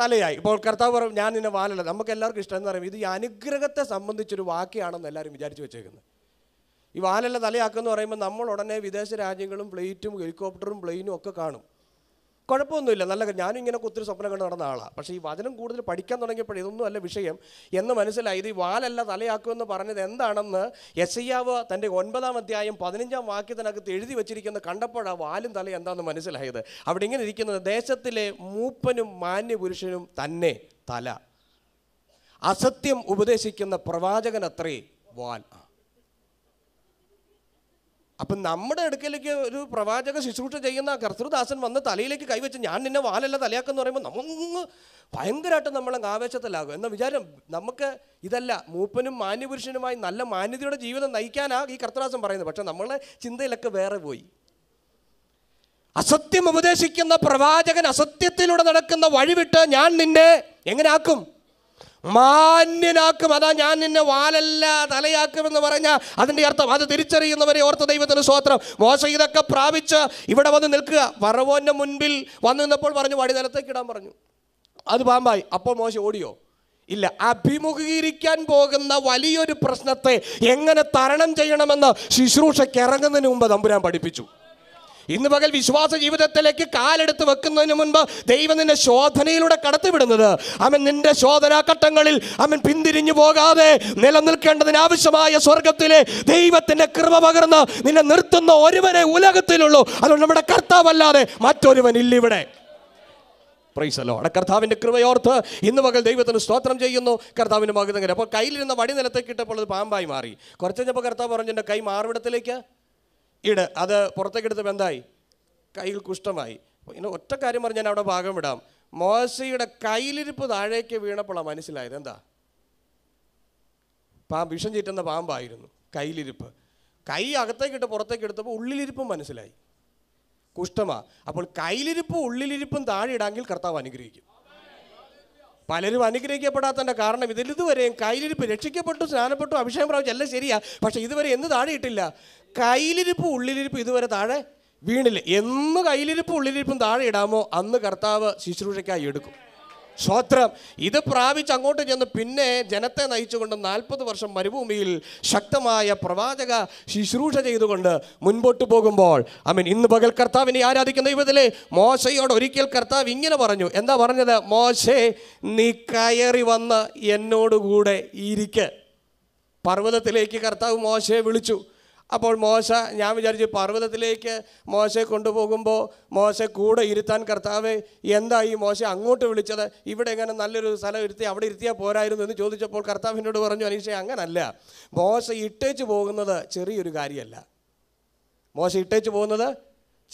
A: തലയായി ഇപ്പോൾ കർത്താവ് പറയും ഞാൻ നിന്നെ വാലല്ല നമുക്ക് എല്ലാവർക്കും ഇഷ്ടം എന്ന് പറയും ഇത് ഈ അനുഗ്രഹത്തെ സംബന്ധിച്ചൊരു വാക്യാണെന്ന് എല്ലാവരും വിചാരിച്ചു വെച്ചേക്കുന്നത് ഈ വാലെല്ലാം തലയാക്കെന്ന് പറയുമ്പോൾ നമ്മൾ ഉടനെ വിദേശ രാജ്യങ്ങളും പ്ലേറ്റും ഹെലികോപ്റ്ററും പ്ലെയിനും ഒക്കെ കാണും കുഴപ്പമൊന്നുമില്ല നല്ല ഞാനും ഇങ്ങനെ ഒത്തിരി സ്വപ്നം കണ്ട് നടന്ന ആളാണ് പക്ഷേ ഈ വചനം കൂടുതൽ പഠിക്കാൻ തുടങ്ങിയപ്പോൾ ഇതൊന്നും അല്ല വിഷയം എന്ന് മനസ്സിലായി ഇത് വാലല്ല തലയാക്കുമെന്ന് പറഞ്ഞത് എന്താണെന്ന് അയ്യാവ് തൻ്റെ ഒൻപതാം അധ്യായം പതിനഞ്ചാം വാക്യത്തിനകത്ത് എഴുതി വെച്ചിരിക്കുന്ന കണ്ടപ്പോഴാണ് വാലും തല എന്താണെന്ന് മനസ്സിലായത് അവിടെ ഇങ്ങനെ ഇരിക്കുന്നത് ദേശത്തിലെ മൂപ്പനും മാന്യപുരുഷനും തന്നെ തല അസത്യം ഉപദേശിക്കുന്ന അത്രേ വാൽ ആ അപ്പം നമ്മുടെ അടുക്കലേക്ക് ഒരു പ്രവാചക ശുശ്രൂഷ ചെയ്യുന്ന കർത്തൃദാസൻ വന്ന് തലയിലേക്ക് കൈവച്ച് ഞാൻ നിന്നെ വാലല്ല തലയാക്കെന്ന് പറയുമ്പോൾ നമ്മൾ ഭയങ്കരമായിട്ട് നമ്മളെ ആവേശത്തിലാകും എന്ന വിചാരം നമുക്ക് ഇതല്ല മൂപ്പനും മാന്യപുരുഷനുമായി നല്ല മാന്യതയുടെ ജീവിതം നയിക്കാനാ ഈ കർത്തൃദാസൻ പറയുന്നത് പക്ഷേ നമ്മളെ ചിന്തയിലൊക്കെ വേറെ പോയി അസത്യം ഉപദേശിക്കുന്ന പ്രവാചകൻ അസത്യത്തിലൂടെ നടക്കുന്ന വഴിവിട്ട് ഞാൻ നിന്നെ എങ്ങനെ ആക്കും മാന്യനാക്കും അതാ ഞാൻ നിന്നെ വാലല്ല തലയാക്കുമെന്ന് പറഞ്ഞാൽ അതിൻ്റെ അർത്ഥം അത് തിരിച്ചറിയുന്നവരെ ഓർത്ത ദൈവത്തിന് സ്വാത്രം മോശം ഇതൊക്കെ പ്രാപിച്ച് ഇവിടെ വന്ന് നിൽക്കുക പറവോൻ്റെ മുൻപിൽ വന്നു നിന്നപ്പോൾ പറഞ്ഞു വഴിതലത്തേക്ക് ഇടാൻ പറഞ്ഞു അത് പാമ്പായി അപ്പോൾ മോശം ഓടിയോ ഇല്ല അഭിമുഖീകരിക്കാൻ പോകുന്ന വലിയൊരു പ്രശ്നത്തെ എങ്ങനെ തരണം ചെയ്യണമെന്ന് ശുശ്രൂഷയ്ക്ക് ഇറങ്ങുന്നതിന് മുമ്പ് തമ്പുരാൻ പഠിപ്പിച്ചു ഇന്ന് പകൽ വിശ്വാസ ജീവിതത്തിലേക്ക് കാലെടുത്ത് വെക്കുന്നതിന് മുൻപ് ദൈവം നിന്നെ ശോധനയിലൂടെ കടത്തിവിടുന്നത് അവൻ നിന്റെ ശോധനാഘട്ടങ്ങളിൽ അവൻ പിന്തിരിഞ്ഞു പോകാതെ നിലനിൽക്കേണ്ടതിന് ആവശ്യമായ സ്വർഗത്തിലെ ദൈവത്തിന്റെ കൃപ പകർന്ന് നിന്നെ നിർത്തുന്ന ഒരുവനെ ഉലകത്തിലുള്ളൂ അതുകൊണ്ട് നമ്മുടെ കർത്താവല്ലാതെ ഇല്ല ഇവിടെ പ്രൈസ് അവിടെ കർത്താവിൻ്റെ കൃപയോർത്ത് ഇന്ന് മകൾ ദൈവത്തിന് സ്തോത്രം ചെയ്യുന്നു കർത്താവിൻ്റെ മകതങ്ങനെ അപ്പോൾ കയ്യിലിരുന്ന വടി നിലത്തേക്ക് ഇട്ടപ്പോൾ അത് പാമ്പായി മാറി കുറച്ച് കഴിഞ്ഞപ്പോൾ കർത്താവ് പറഞ്ഞു എൻ്റെ കൈ മാറിവിടത്തിലേക്ക് ഇട് അത് പുറത്തേക്ക് എടുത്തപ്പോൾ എന്തായി കയ്യിൽ കുഷ്ഠമായി പിന്നെ ഒറ്റ കാര്യം പറഞ്ഞാൽ ഞാൻ അവിടെ ഭാഗം വിടാം മോശയുടെ കയ്യിലിരിപ്പ് താഴേക്ക് വീണപ്പോഴാണ് മനസ്സിലായത് എന്താ പാ വിഷം ചീറ്റുന്ന പാമ്പായിരുന്നു കയ്യിലിരിപ്പ് കൈ ഇട്ട് പുറത്തേക്ക് എടുത്തപ്പോൾ ഉള്ളിലിരിപ്പും മനസ്സിലായി കുഷ്ഠമാ അപ്പോൾ കയ്യിലിരിപ്പും ഉള്ളിലിരിപ്പും താഴെ ഇടാമെങ്കിൽ കർത്താവ് അനുഗ്രഹിക്കും പലരും അനുഗ്രഹിക്കപ്പെടാത്തതിൻ്റെ കാരണം ഇതിൽ ഇതുവരെയും കയ്യിലിരിപ്പ് രക്ഷിക്കപ്പെട്ടു സ്നാനപ്പെട്ടു അഭിഷേകം പ്രാപിച്ചു എല്ലാം ശരിയാ പക്ഷേ ഇതുവരെ എന്ത് താഴെ ഇട്ടില്ല കയ്യിലിരിപ്പ് ഉള്ളിലിരിപ്പ് ഇതുവരെ താഴെ വീണില്ല എന്ന് കയ്യിലിരിപ്പ് ഉള്ളിലിരിപ്പും താഴെ ഇടാമോ അന്ന് കർത്താവ് ശുശ്രൂഷയ്ക്കായി എടുക്കും സ്വോത്രം ഇത് പ്രാപിച്ച് അങ്ങോട്ട് ചെന്ന് പിന്നെ ജനത്തെ നയിച്ചുകൊണ്ട് നാൽപ്പത് വർഷം മരുഭൂമിയിൽ ശക്തമായ പ്രവാചക ശുശ്രൂഷ ചെയ്തുകൊണ്ട് മുൻപോട്ട് പോകുമ്പോൾ ഐ മീൻ ഇന്ന് പകൽ കർത്താവിനെ ആരാധിക്കുന്ന ഇവതിലെ മോശയോട് ഒരിക്കൽ കർത്താവ് ഇങ്ങനെ പറഞ്ഞു എന്താ പറഞ്ഞത് മോശേ നീ കയറി വന്ന് എന്നോടുകൂടെ ഇരിക്ക പർവ്വതത്തിലേക്ക് കർത്താവ് മോശയെ വിളിച്ചു അപ്പോൾ മോശ ഞാൻ വിചാരിച്ചു പർവ്വതത്തിലേക്ക് മോശയെ കൊണ്ടുപോകുമ്പോൾ മോശ കൂടെ ഇരുത്താൻ കർത്താവ് എന്താ ഈ മോശ അങ്ങോട്ട് വിളിച്ചത് ഇവിടെ എങ്ങനെ നല്ലൊരു സ്ഥലം ഇരുത്തി അവിടെ ഇരുത്തിയാൽ പോരായിരുന്നു എന്ന് ചോദിച്ചപ്പോൾ കർത്താവ് പറഞ്ഞു അനീഷ അങ്ങനല്ല മോശ ഇട്ടേച്ച് പോകുന്നത് ചെറിയൊരു കാര്യമല്ല മോശ ഇട്ടേച്ച് പോകുന്നത്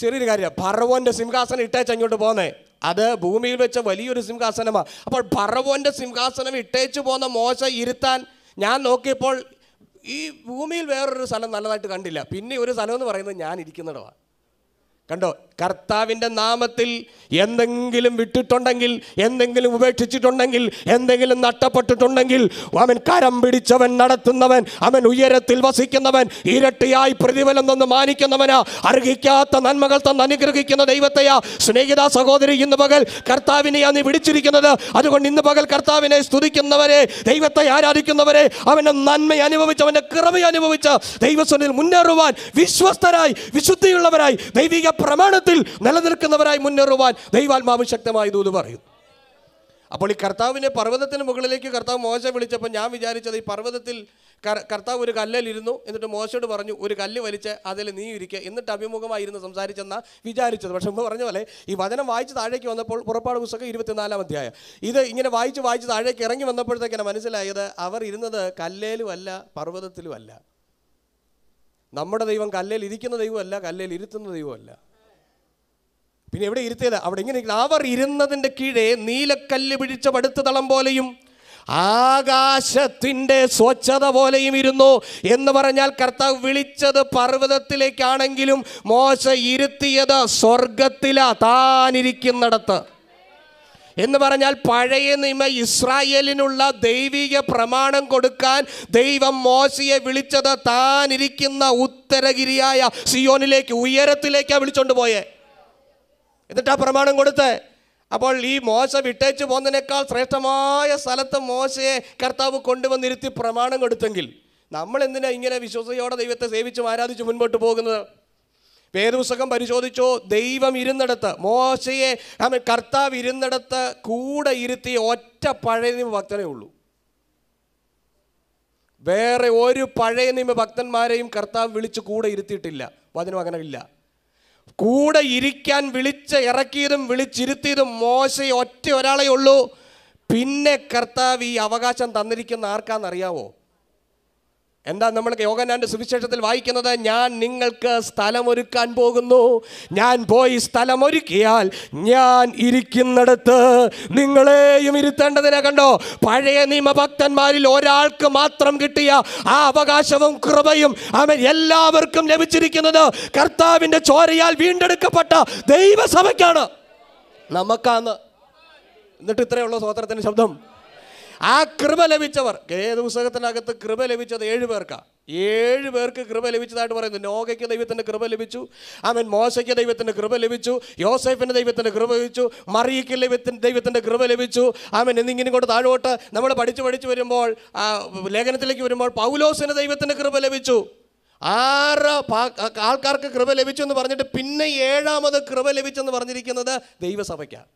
A: ചെറിയൊരു കാര്യമാണ് ഭർവോൻ്റെ സിംഹാസനം ഇട്ടേച്ച് അങ്ങോട്ട് പോന്നേ അത് ഭൂമിയിൽ വെച്ച വലിയൊരു സിംഹാസനമാണ് അപ്പോൾ ഭർവോൻ്റെ സിംഹാസനം ഇട്ടേച്ച് പോകുന്ന മോശ ഇരുത്താൻ ഞാൻ നോക്കിയപ്പോൾ ഈ ഭൂമിയിൽ വേറൊരു സ്ഥലം നല്ലതായിട്ട് കണ്ടില്ല പിന്നെ ഒരു സ്ഥലം എന്ന് പറയുന്നത് ഞാൻ ഇരിക്കുന്നിടവാ കണ്ടോ കർത്താവിൻ്റെ നാമത്തിൽ എന്തെങ്കിലും വിട്ടിട്ടുണ്ടെങ്കിൽ എന്തെങ്കിലും ഉപേക്ഷിച്ചിട്ടുണ്ടെങ്കിൽ എന്തെങ്കിലും നഷ്ടപ്പെട്ടിട്ടുണ്ടെങ്കിൽ അവൻ കരം പിടിച്ചവൻ നടത്തുന്നവൻ അവൻ ഉയരത്തിൽ വസിക്കുന്നവൻ ഇരട്ടിയായി പ്രതിഫലം തന്നു മാനിക്കുന്നവനാ അർഹിക്കാത്ത നന്മകൾ തന്ന് അനുഗ്രഹിക്കുന്ന ദൈവത്തെയാ സ്നേഹിത സഹോദരി ഇന്ന് പകൽ കർത്താവിനെയാണ് നീ വിളിച്ചിരിക്കുന്നത് അതുകൊണ്ട് ഇന്ന് പകൽ കർത്താവിനെ സ്തുതിക്കുന്നവരെ ദൈവത്തെ ആരാധിക്കുന്നവരെ അവൻ്റെ നന്മ അനുഭവിച്ച് അവൻ്റെ കൃപ അനുഭവിച്ച് ദൈവസ്വനിൽ മുന്നേറുവാൻ വിശ്വസ്തരായി വിശുദ്ധിയുള്ളവരായി ദൈവിക പ്രമാണത്തിൽ സത്യത്തിൽ നിലനിൽക്കുന്നവരായി മുന്നേറുവാൻ ദൈവാത്മാവ് ശക്തമായി ദൂത് പറയും അപ്പോൾ ഈ കർത്താവിനെ പർവ്വതത്തിന് മുകളിലേക്ക് കർത്താവ് മോശം വിളിച്ചപ്പോൾ ഞാൻ വിചാരിച്ചത് ഈ പർവ്വതത്തിൽ കർത്താവ് ഒരു കല്ലിലിരുന്നു എന്നിട്ട് മോശയോട് പറഞ്ഞു ഒരു കല്ല് വലിച്ച് അതിൽ നീ ഇരിക്കുക എന്നിട്ട് അഭിമുഖമായിരുന്നു സംസാരിച്ചെന്നാണ് വിചാരിച്ചത് പക്ഷെ മുമ്പ് പറഞ്ഞ പോലെ ഈ വചനം വായിച്ച് താഴേക്ക് വന്നപ്പോൾ പുറപ്പാട് പുസ്തകം ഇരുപത്തിനാലാം അധ്യായം ഇത് ഇങ്ങനെ വായിച്ച് വായിച്ച് താഴേക്ക് ഇറങ്ങി വന്നപ്പോഴത്തേക്കാണ് മനസ്സിലായത് അവർ ഇരുന്നത് കല്ലേലുമല്ല പർവ്വതത്തിലുമല്ല നമ്മുടെ ദൈവം കല്ലേൽ ഇരിക്കുന്ന ദൈവമല്ല കല്ലേൽ ഇരുത്തുന്ന ദൈവമല്ല പിന്നെ എവിടെ ഇരുത്തിയത് അവിടെ ഇങ്ങനെ അവർ ഇരുന്നതിൻ്റെ കീഴെ നീലക്കല്ല് പിടിച്ച പടുത്ത തളം പോലെയും ആകാശത്തിൻ്റെ സ്വച്ഛത പോലെയും ഇരുന്നു എന്ന് പറഞ്ഞാൽ കർത്താവ് വിളിച്ചത് പർവ്വതത്തിലേക്കാണെങ്കിലും മോശ ഇരുത്തിയത് സ്വർഗത്തിലാ താനിരിക്കുന്നിടത്ത് എന്ന് പറഞ്ഞാൽ പഴയ നിയമ ഇസ്രായേലിനുള്ള ദൈവിക പ്രമാണം കൊടുക്കാൻ ദൈവം മോശയെ വിളിച്ചത് താനിരിക്കുന്ന ഉത്തരഗിരിയായ സിയോനിലേക്ക് ഉയരത്തിലേക്കാണ് വിളിച്ചോണ്ട് പോയേ എന്നിട്ടാ പ്രമാണം കൊടുത്ത് അപ്പോൾ ഈ മോശ വിട്ടേച്ച് പോകുന്നതിനേക്കാൾ ശ്രേഷ്ഠമായ സ്ഥലത്ത് മോശയെ കർത്താവ് കൊണ്ടുവന്നിരുത്തി പ്രമാണം കൊടുത്തെങ്കിൽ നമ്മൾ എന്തിനാ ഇങ്ങനെ വിശ്വസയോടെ ദൈവത്തെ സേവിച്ചും ആരാധിച്ച് മുൻപോട്ട് പോകുന്നത് വേദപുസ്തകം പരിശോധിച്ചോ ദൈവം ഇരുന്നിടത്ത് മോശയെ അവൻ കർത്താവ് ഇരുന്നിടത്ത് കൂടെ ഇരുത്തി ഒറ്റ പഴയ നിയമ ഭക്തനേ ഉള്ളൂ വേറെ ഒരു പഴയ നിയമ ഭക്തന്മാരെയും കർത്താവ് വിളിച്ച് കൂടെ ഇരുത്തിയിട്ടില്ല വചനം അങ്ങനെ ഇല്ല കൂടെ ഇരിക്കാൻ വിളിച്ച് ഇറക്കിയതും വിളിച്ചിരുത്തിയതും മോശ ഒറ്റ ഒരാളെ ഉള്ളൂ പിന്നെ കർത്താവ് ഈ അവകാശം തന്നിരിക്കുന്ന ആർക്കാണെന്നറിയാവോ എന്താ നമ്മൾ യോഗനാൻ്റെ സുവിശേഷത്തിൽ വായിക്കുന്നത് ഞാൻ നിങ്ങൾക്ക് സ്ഥലമൊരുക്കാൻ പോകുന്നു ഞാൻ പോയി സ്ഥലമൊരുക്കിയാൽ ഞാൻ ഇരിക്കുന്നിടത്ത് നിങ്ങളെയും ഇരുത്തേണ്ടതിനെ കണ്ടോ പഴയ നിയമഭക്തന്മാരിൽ ഒരാൾക്ക് മാത്രം കിട്ടിയ ആ അവകാശവും കൃപയും അവൻ എല്ലാവർക്കും ലഭിച്ചിരിക്കുന്നത് കർത്താവിൻ്റെ ചോരയാൽ വീണ്ടെടുക്കപ്പെട്ട ദൈവസഭയ്ക്കാണ് നമുക്കാന്ന് എന്നിട്ട് ഇത്രയുള്ള സ്വതന്ത്രത്തിൻ്റെ ശബ്ദം ആ കൃപ ലഭിച്ചവർ ഏത് പുസ്തകത്തിനകത്ത് കൃപ ലഭിച്ചത് ഏഴ് പേർക്കാണ് ഏഴ് പേർക്ക് കൃപ ലഭിച്ചതായിട്ട് പറയുന്നു നോഗയ്ക്ക് ദൈവത്തിൻ്റെ കൃപ ലഭിച്ചു ആമൻ മോശയ്ക്ക് ദൈവത്തിൻ്റെ കൃപ ലഭിച്ചു യോസഫിൻ്റെ ദൈവത്തിൻ്റെ കൃപ ലഭിച്ചു മറിയയ്ക്ക് ലഭിത്തിൻ്റെ ദൈവത്തിൻ്റെ കൃപ ലഭിച്ചു ആമൻ എന്നിങ്ങനെ കൊണ്ട് താഴോട്ട് നമ്മൾ പഠിച്ചു പഠിച്ച് വരുമ്പോൾ ലേഖനത്തിലേക്ക് വരുമ്പോൾ പൗലോസിന് ദൈവത്തിൻ്റെ കൃപ ലഭിച്ചു ആറ് ആൾക്കാർക്ക് കൃപ ലഭിച്ചു എന്ന് പറഞ്ഞിട്ട് പിന്നെ ഏഴാമത് കൃപ ലഭിച്ചെന്ന് പറഞ്ഞിരിക്കുന്നത് ദൈവസഭയ്ക്കാണ്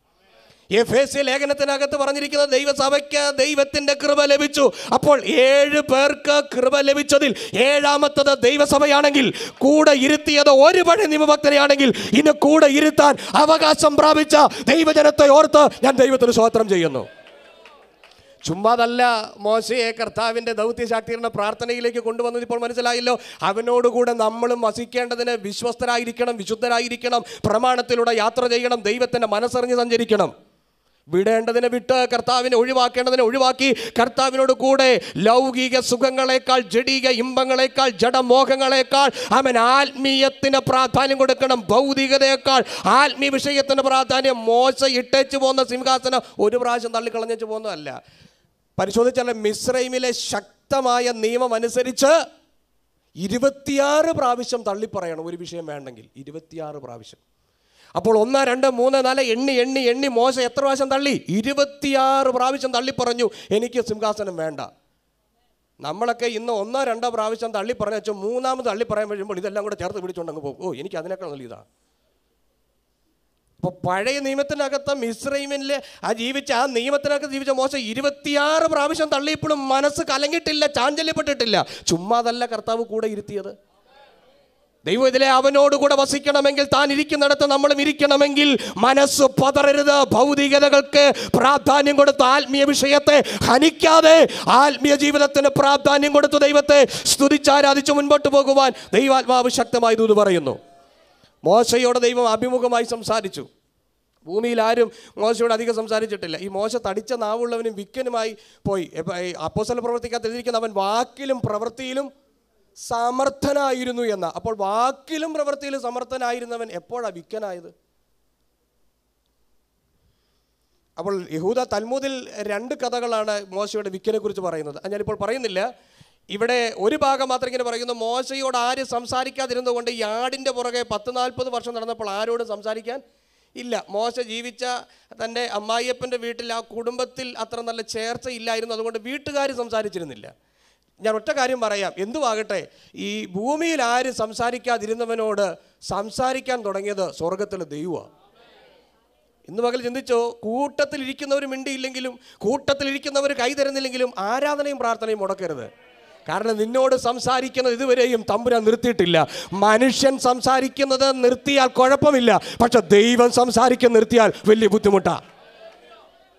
A: എഫ് എസ് ലേഖനത്തിനകത്ത് പറഞ്ഞിരിക്കുന്ന ദൈവസഭയ്ക്ക് ദൈവത്തിൻ്റെ കൃപ ലഭിച്ചു അപ്പോൾ ഏഴ് പേർക്ക് കൃപ ലഭിച്ചതിൽ ഏഴാമത്തത് ദൈവസഭയാണെങ്കിൽ കൂടെ ഇരുത്തിയത് ഒരു പഴയ നിയമഭക്തനെയാണെങ്കിൽ ഇന്ന് കൂടെ ഇരുത്താൻ അവകാശം പ്രാപിച്ച ദൈവജനത്തെ ഓർത്ത് ഞാൻ ദൈവത്തിന് സ്വാത്രം ചെയ്യുന്നു ചുമ്മാതല്ല മോശയെ കർത്താവിൻ്റെ ദൗത്യശാക്തീകരണ പ്രാർത്ഥനയിലേക്ക് കൊണ്ടുവന്നത് ഇപ്പോൾ മനസ്സിലായല്ലോ അവനോടുകൂടെ നമ്മളും വസിക്കേണ്ടതിന് വിശ്വസ്തരായിരിക്കണം വിശുദ്ധരായിരിക്കണം പ്രമാണത്തിലൂടെ യാത്ര ചെയ്യണം ദൈവത്തിൻ്റെ മനസ്സറിഞ്ഞ് സഞ്ചരിക്കണം വിടേണ്ടതിനെ വിട്ട് കർത്താവിനെ ഒഴിവാക്കേണ്ടതിനെ ഒഴിവാക്കി കർത്താവിനോട് കൂടെ ലൗകിക സുഖങ്ങളെക്കാൾ ജടീക ഇമ്പങ്ങളെക്കാൾ ജഡമോഹങ്ങളെക്കാൾ അവൻ ആത്മീയത്തിന് പ്രാധാന്യം കൊടുക്കണം ഭൗതികതയേക്കാൾ ആത്മീയ വിഷയത്തിന് പ്രാധാന്യം മോശ ഇട്ടേച്ചു പോകുന്ന സിംഹാസനം ഒരു പ്രാവശ്യം തള്ളിക്കളഞ്ഞു പോകുന്നതല്ല പരിശോധിച്ചാൽ മിസ്രൈമിലെ ശക്തമായ നിയമം അനുസരിച്ച് ഇരുപത്തിയാറ് പ്രാവശ്യം തള്ളിപ്പറയണം ഒരു വിഷയം വേണ്ടെങ്കിൽ ഇരുപത്തിയാറ് പ്രാവശ്യം അപ്പോൾ ഒന്ന് രണ്ട് മൂന്ന് നാല് എണ്ണി എണ്ണി എണ്ണി മോശ എത്ര പ്രാവശ്യം തള്ളി ഇരുപത്തിയാറ് പ്രാവശ്യം തള്ളി പറഞ്ഞു എനിക്ക് സിംഹാസനം വേണ്ട നമ്മളൊക്കെ ഇന്ന് ഒന്നോ രണ്ടോ പ്രാവശ്യം തള്ളി പറഞ്ഞു വെച്ചാൽ മൂന്നാമത് തള്ളി പറയാൻ വരുമ്പോൾ ഇതെല്ലാം കൂടെ ചേർത്ത് പിടിച്ചുകൊണ്ടങ്ങ് പോകും ഓ എനിക്ക് അതിനേക്കാൾ നല്ല ഇതാ അപ്പോൾ പഴയ നിയമത്തിനകത്ത് മിസ്രൈമിലെ ആ ജീവിച്ച ആ നിയമത്തിനകത്ത് ജീവിച്ച മോശം ഇരുപത്തിയാറ് പ്രാവശ്യം തള്ളിയപ്പോഴും മനസ്സ് കലങ്ങിയിട്ടില്ല ചാഞ്ചല്യപ്പെട്ടിട്ടില്ല ചുമ്മാതല്ല കർത്താവ് കൂടെ ഇരുത്തിയത് ദൈവത്തിലെ അവനോടുകൂടെ വസിക്കണമെങ്കിൽ താൻ ഇരിക്കുന്നിടത്ത് നമ്മളും ഇരിക്കണമെങ്കിൽ മനസ്സ് പതറരുത് ഭൗതികതകൾക്ക് പ്രാധാന്യം കൊടുത്ത് ആത്മീയ വിഷയത്തെ ഹനിക്കാതെ ആത്മീയ ജീവിതത്തിന് പ്രാധാന്യം കൊടുത്ത് ദൈവത്തെ സ്തുതിച്ചാരാധിച്ച് മുൻപോട്ട് പോകുവാൻ ദൈവാത്മാവ് ശക്തമായി ദൂത് പറയുന്നു മോശയോട് ദൈവം അഭിമുഖമായി സംസാരിച്ചു ഭൂമിയിൽ ആരും മോശയോട് അധികം സംസാരിച്ചിട്ടില്ല ഈ മോശ തടിച്ച നാവുള്ളവനും വിക്കനുമായി പോയി അപ്പോസല പ്രവർത്തിക്കാത്ത എഴുതിയിരിക്കുന്ന അവൻ വാക്കിലും പ്രവൃത്തിയിലും സമർത്ഥനായിരുന്നു എന്ന അപ്പോൾ വാക്കിലും പ്രവൃത്തിയിലും സമർത്ഥനായിരുന്നവൻ എപ്പോഴാണ് വിക്കനായത് അപ്പോൾ യഹൂദ തൽമൂതിൽ രണ്ട് കഥകളാണ് മോശയുടെ വിക്കനെ കുറിച്ച് പറയുന്നത് ഞാനിപ്പോൾ പറയുന്നില്ല ഇവിടെ ഒരു ഭാഗം മാത്രം ഇങ്ങനെ പറയുന്നു മോശയോട് ആര് സംസാരിക്കാതിരുന്നതുകൊണ്ട് ഈ ആടിൻ്റെ പുറകെ പത്ത് നാൽപ്പത് വർഷം നടന്നപ്പോൾ ആരോടും സംസാരിക്കാൻ ഇല്ല മോശ ജീവിച്ച തൻ്റെ അമ്മായിയപ്പൻ്റെ വീട്ടിൽ ആ കുടുംബത്തിൽ അത്ര നല്ല ചേർച്ച ഇല്ലായിരുന്നു അതുകൊണ്ട് വീട്ടുകാർ സംസാരിച്ചിരുന്നില്ല ഞാൻ ഒറ്റ കാര്യം പറയാം എന്തുവാകട്ടെ ഈ ഭൂമിയിൽ ആരും സംസാരിക്കാതിരുന്നവനോട് സംസാരിക്കാൻ തുടങ്ങിയത് സ്വർഗത്തിലെ ദൈവമാണ് ഇന്ന് പകൽ ചിന്തിച്ചോ കൂട്ടത്തിലിരിക്കുന്നവർ മിണ്ടിയില്ലെങ്കിലും കൂട്ടത്തിലിരിക്കുന്നവർ കൈതരുന്നില്ലെങ്കിലും ആരാധനയും പ്രാർത്ഥനയും മുടക്കരുത് കാരണം നിന്നോട് സംസാരിക്കുന്നത് ഇതുവരെയും തമ്പുരാൻ നിർത്തിയിട്ടില്ല മനുഷ്യൻ സംസാരിക്കുന്നത് നിർത്തിയാൽ കുഴപ്പമില്ല പക്ഷെ ദൈവം സംസാരിക്കാൻ നിർത്തിയാൽ വലിയ ബുദ്ധിമുട്ടാണ്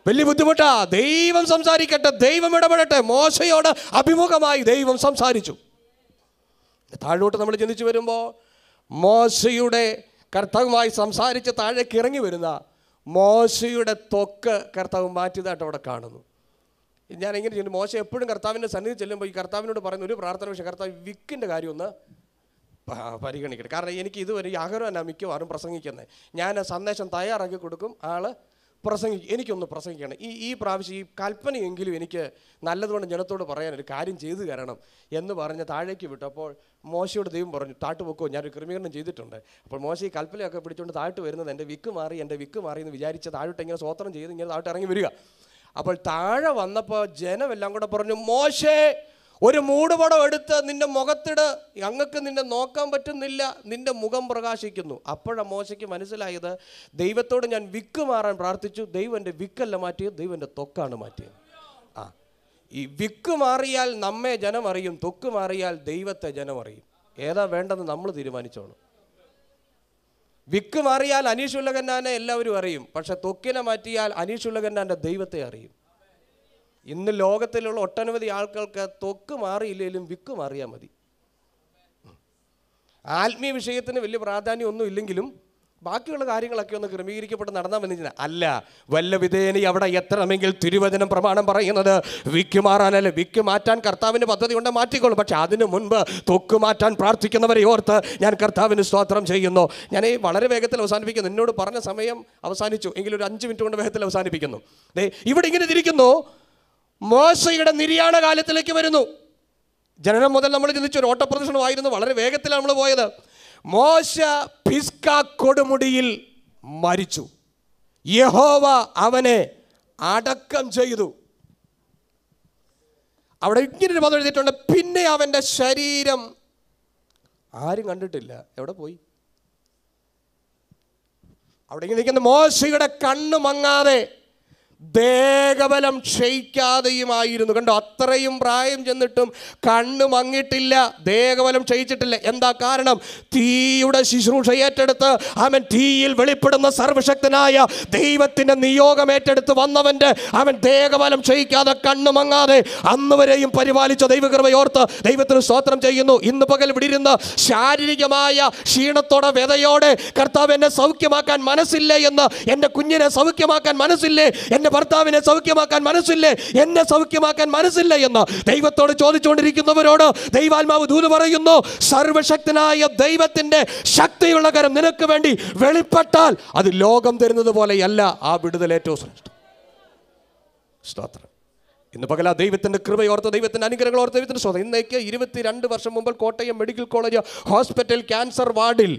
A: വലിയ ബുദ്ധിമുട്ടാ ദൈവം സംസാരിക്കട്ടെ ദൈവം ഇടപെടട്ടെ മോശയോട് അഭിമുഖമായി ദൈവം സംസാരിച്ചു താഴോട്ട് നമ്മൾ ചിന്തിച്ചു വരുമ്പോൾ മോശയുടെ കർത്താവുമായി സംസാരിച്ച് താഴേക്ക് ഇറങ്ങി വരുന്ന മോശയുടെ തൊക്ക് കർത്താവ് മാറ്റിയതായിട്ട് അവിടെ കാണുന്നു ഞാൻ എങ്ങനെ ചെയ്യുന്നു മോശം എപ്പോഴും കർത്താവിൻ്റെ സന്നിധി ചെല്ലുമ്പോൾ ഈ കർത്താവിനോട് പറയുന്ന ഒരു പ്രാർത്ഥന പക്ഷേ കർത്താവ് വിക്കിൻ്റെ കാര്യം ഒന്ന് പരിഗണിക്കട്ടെ കാരണം എനിക്ക് ഇതുവരെ ഈ ആഗ്രഹമല്ല മിക്കവാറും പ്രസംഗിക്കുന്നത് ഞാൻ സന്ദേശം തയ്യാറാക്കി കൊടുക്കും ആൾ പ്രസംഗി എനിക്കൊന്ന് പ്രസംഗിക്കണം ഈ ഈ പ്രാവശ്യം ഈ കൽപ്പനയെങ്കിലും എനിക്ക് നല്ലതുകൊണ്ട് ജനത്തോട് പറയാൻ ഒരു കാര്യം ചെയ്തു തരണം എന്ന് പറഞ്ഞ് താഴേക്ക് വിട്ടു അപ്പോൾ മോശയോട് ദൈവം പറഞ്ഞു താട്ട് പൊക്കോ ഞാനൊരു ക്രമീകരണം ചെയ്തിട്ടുണ്ട് അപ്പോൾ മോശ ഈ കൽപ്പനയൊക്കെ പിടിച്ചുകൊണ്ട് താഴ്ത്ത് വരുന്നത് എൻ്റെ വിക്ക് മാറി എൻ്റെ വിക്ക് മാറി എന്ന് വിചാരിച്ച് താഴോട്ട് ഇങ്ങനെ സ്വോത്രം ചെയ്ത് ഇങ്ങനെ താഴോട്ട് ഇറങ്ങി വരിക അപ്പോൾ താഴെ വന്നപ്പോൾ ജനമെല്ലാം കൂടെ പറഞ്ഞു മോശേ ഒരു മൂടുപടം എടുത്ത് നിന്റെ മുഖത്തിട് അങ്ങക്ക് നിന്നെ നോക്കാൻ പറ്റുന്നില്ല നിന്റെ മുഖം പ്രകാശിക്കുന്നു അപ്പോഴാണ് മോശയ്ക്ക് മനസ്സിലായത് ദൈവത്തോട് ഞാൻ വിക്ക് മാറാൻ പ്രാർത്ഥിച്ചു ദൈവം എൻ്റെ വിക്കല്ല മാറ്റിയത് ദൈവം എൻ്റെ തൊക്കാണ് മാറ്റിയത് ആ ഈ വിക്ക് മാറിയാൽ നമ്മെ ജനം അറിയും തൊക്ക് മാറിയാൽ ദൈവത്തെ ജനം അറിയും ഏതാ വേണ്ടെന്ന് നമ്മൾ തീരുമാനിച്ചോളൂ വിക്ക് മാറിയാൽ അനീഷുള്ളകന്നാനെ എല്ലാവരും അറിയും പക്ഷെ തൊക്കിനെ മാറ്റിയാൽ അനീഷുള്ളകന്നാൻ്റെ ദൈവത്തെ അറിയും ഇന്ന് ലോകത്തിലുള്ള ഒട്ടനവധി ആൾക്കാർക്ക് തൊക്ക് മാറിയില്ലെങ്കിലും വിക്ക് മാറിയാൽ മതി ആത്മീയ വിഷയത്തിന് വലിയ പ്രാധാന്യം ഒന്നും ഇല്ലെങ്കിലും ബാക്കിയുള്ള കാര്യങ്ങളൊക്കെ ഒന്ന് ക്രമീകരിക്കപ്പെട്ട് നടന്നാൽ മതി അല്ല വല്ല വിധേയനി അവിടെ എത്തണമെങ്കിൽ തിരുവചനം പ്രമാണം പറയുന്നത് വിക്ക് മാറാനല്ല വിക്ക് മാറ്റാൻ കർത്താവിൻ്റെ പദ്ധതി കൊണ്ട് മാറ്റിക്കോളും പക്ഷെ അതിനു മുൻപ് തൊക്ക് മാറ്റാൻ പ്രാർത്ഥിക്കുന്നവരെ ഓർത്ത് ഞാൻ കർത്താവിന് സ്തോത്രം ചെയ്യുന്നു ഞാൻ ഈ വളരെ വേഗത്തിൽ അവസാനിപ്പിക്കുന്നു എന്നോട് പറഞ്ഞ സമയം അവസാനിച്ചു എങ്കിലും ഒരു അഞ്ച് മിനിറ്റ് കൊണ്ട് വേഗത്തിൽ അവസാനിപ്പിക്കുന്നു ഇവിടെ ഇങ്ങനെ തിരിക്കുന്നു മോശയുടെ നിര്യാണ കാലത്തിലേക്ക് വരുന്നു ജനനം മുതൽ നമ്മൾ ചിന്തിച്ച ഒരു ഓട്ടപ്രദർശനമായിരുന്നു വളരെ വേഗത്തിലാണ് നമ്മൾ പോയത് മോശ ഫിസ്ക കൊടുമുടിയിൽ മരിച്ചു യഹോവ അവനെ അടക്കം ചെയ്തു അവിടെ ഇങ്ങനൊരു പദം എഴുതിയിട്ടുണ്ട് പിന്നെ അവൻ്റെ ശരീരം ആരും കണ്ടിട്ടില്ല എവിടെ പോയി അവിടെ ഇങ്ങനെ നിൽക്കുന്ന മോശയുടെ കണ്ണു മങ്ങാതെ ദേഹബലം ക്ഷയിക്കാതെയുമായിരുന്നു കണ്ടോ അത്രയും പ്രായം ചെന്നിട്ടും കണ്ണ് മങ്ങിട്ടില്ല ദേഹബലം ക്ഷയിച്ചിട്ടില്ല എന്താ കാരണം തീയുടെ ശുശ്രൂഷ ഏറ്റെടുത്ത് അവൻ തീയിൽ വെളിപ്പെടുന്ന സർവശക്തനായ ദൈവത്തിൻ്റെ നിയോഗം ഏറ്റെടുത്ത് വന്നവൻ്റെ അവൻ ദേഹബലം ക്ഷയിക്കാതെ കണ്ണ് മങ്ങാതെ അന്നുവരെയും പരിപാലിച്ച ദൈവകൃപയോർത്ത് ദൈവത്തിന് സ്തോത്രം ചെയ്യുന്നു ഇന്ന് പകൽ വിടിരുന്ന് ശാരീരികമായ ക്ഷീണത്തോടെ വ്യതയോടെ കർത്താവ് എന്നെ സൗഖ്യമാക്കാൻ മനസ്സില്ലേ എന്ന് എൻ്റെ കുഞ്ഞിനെ സൗഖ്യമാക്കാൻ മനസ്സില്ലേ എൻ്റെ ഭർത്താവിനെ സൗഖ്യമാക്കാൻ മനസ്സില്ലേ എന്നെ സൗഖ്യമാക്കാൻ മനസ്സില്ല എന്ന് ദൈവത്തോട് ചോദിച്ചുകൊണ്ടിരിക്കുന്നവരോട് ദൈവാത്മാവ് ദൂത് പറയുന്നു സർവശക്തനായ ദൈവത്തിൻ്റെ ശക്തിയുള്ള കരം നിനക്ക് വേണ്ടി വെളിപ്പെട്ടാൽ അത് ലോകം തരുന്നത് പോലെയല്ല ആ വിടുതൽ ഏറ്റവും ശ്രേഷ്ഠം സ്തോത്രം ഇന്ന് പകല ദൈവത്തിൻ്റെ ദൈവത്തിന്റെ ദൈവത്തിൻ്റെ ഓർത്ത് ദൈവത്തിൻ്റെ സ്വന്തം ഇന്നേക്ക് ഇരുപത്തിരണ്ട് വർഷം മുമ്പ് Kottayam medical college hospital cancer വാർഡിൽ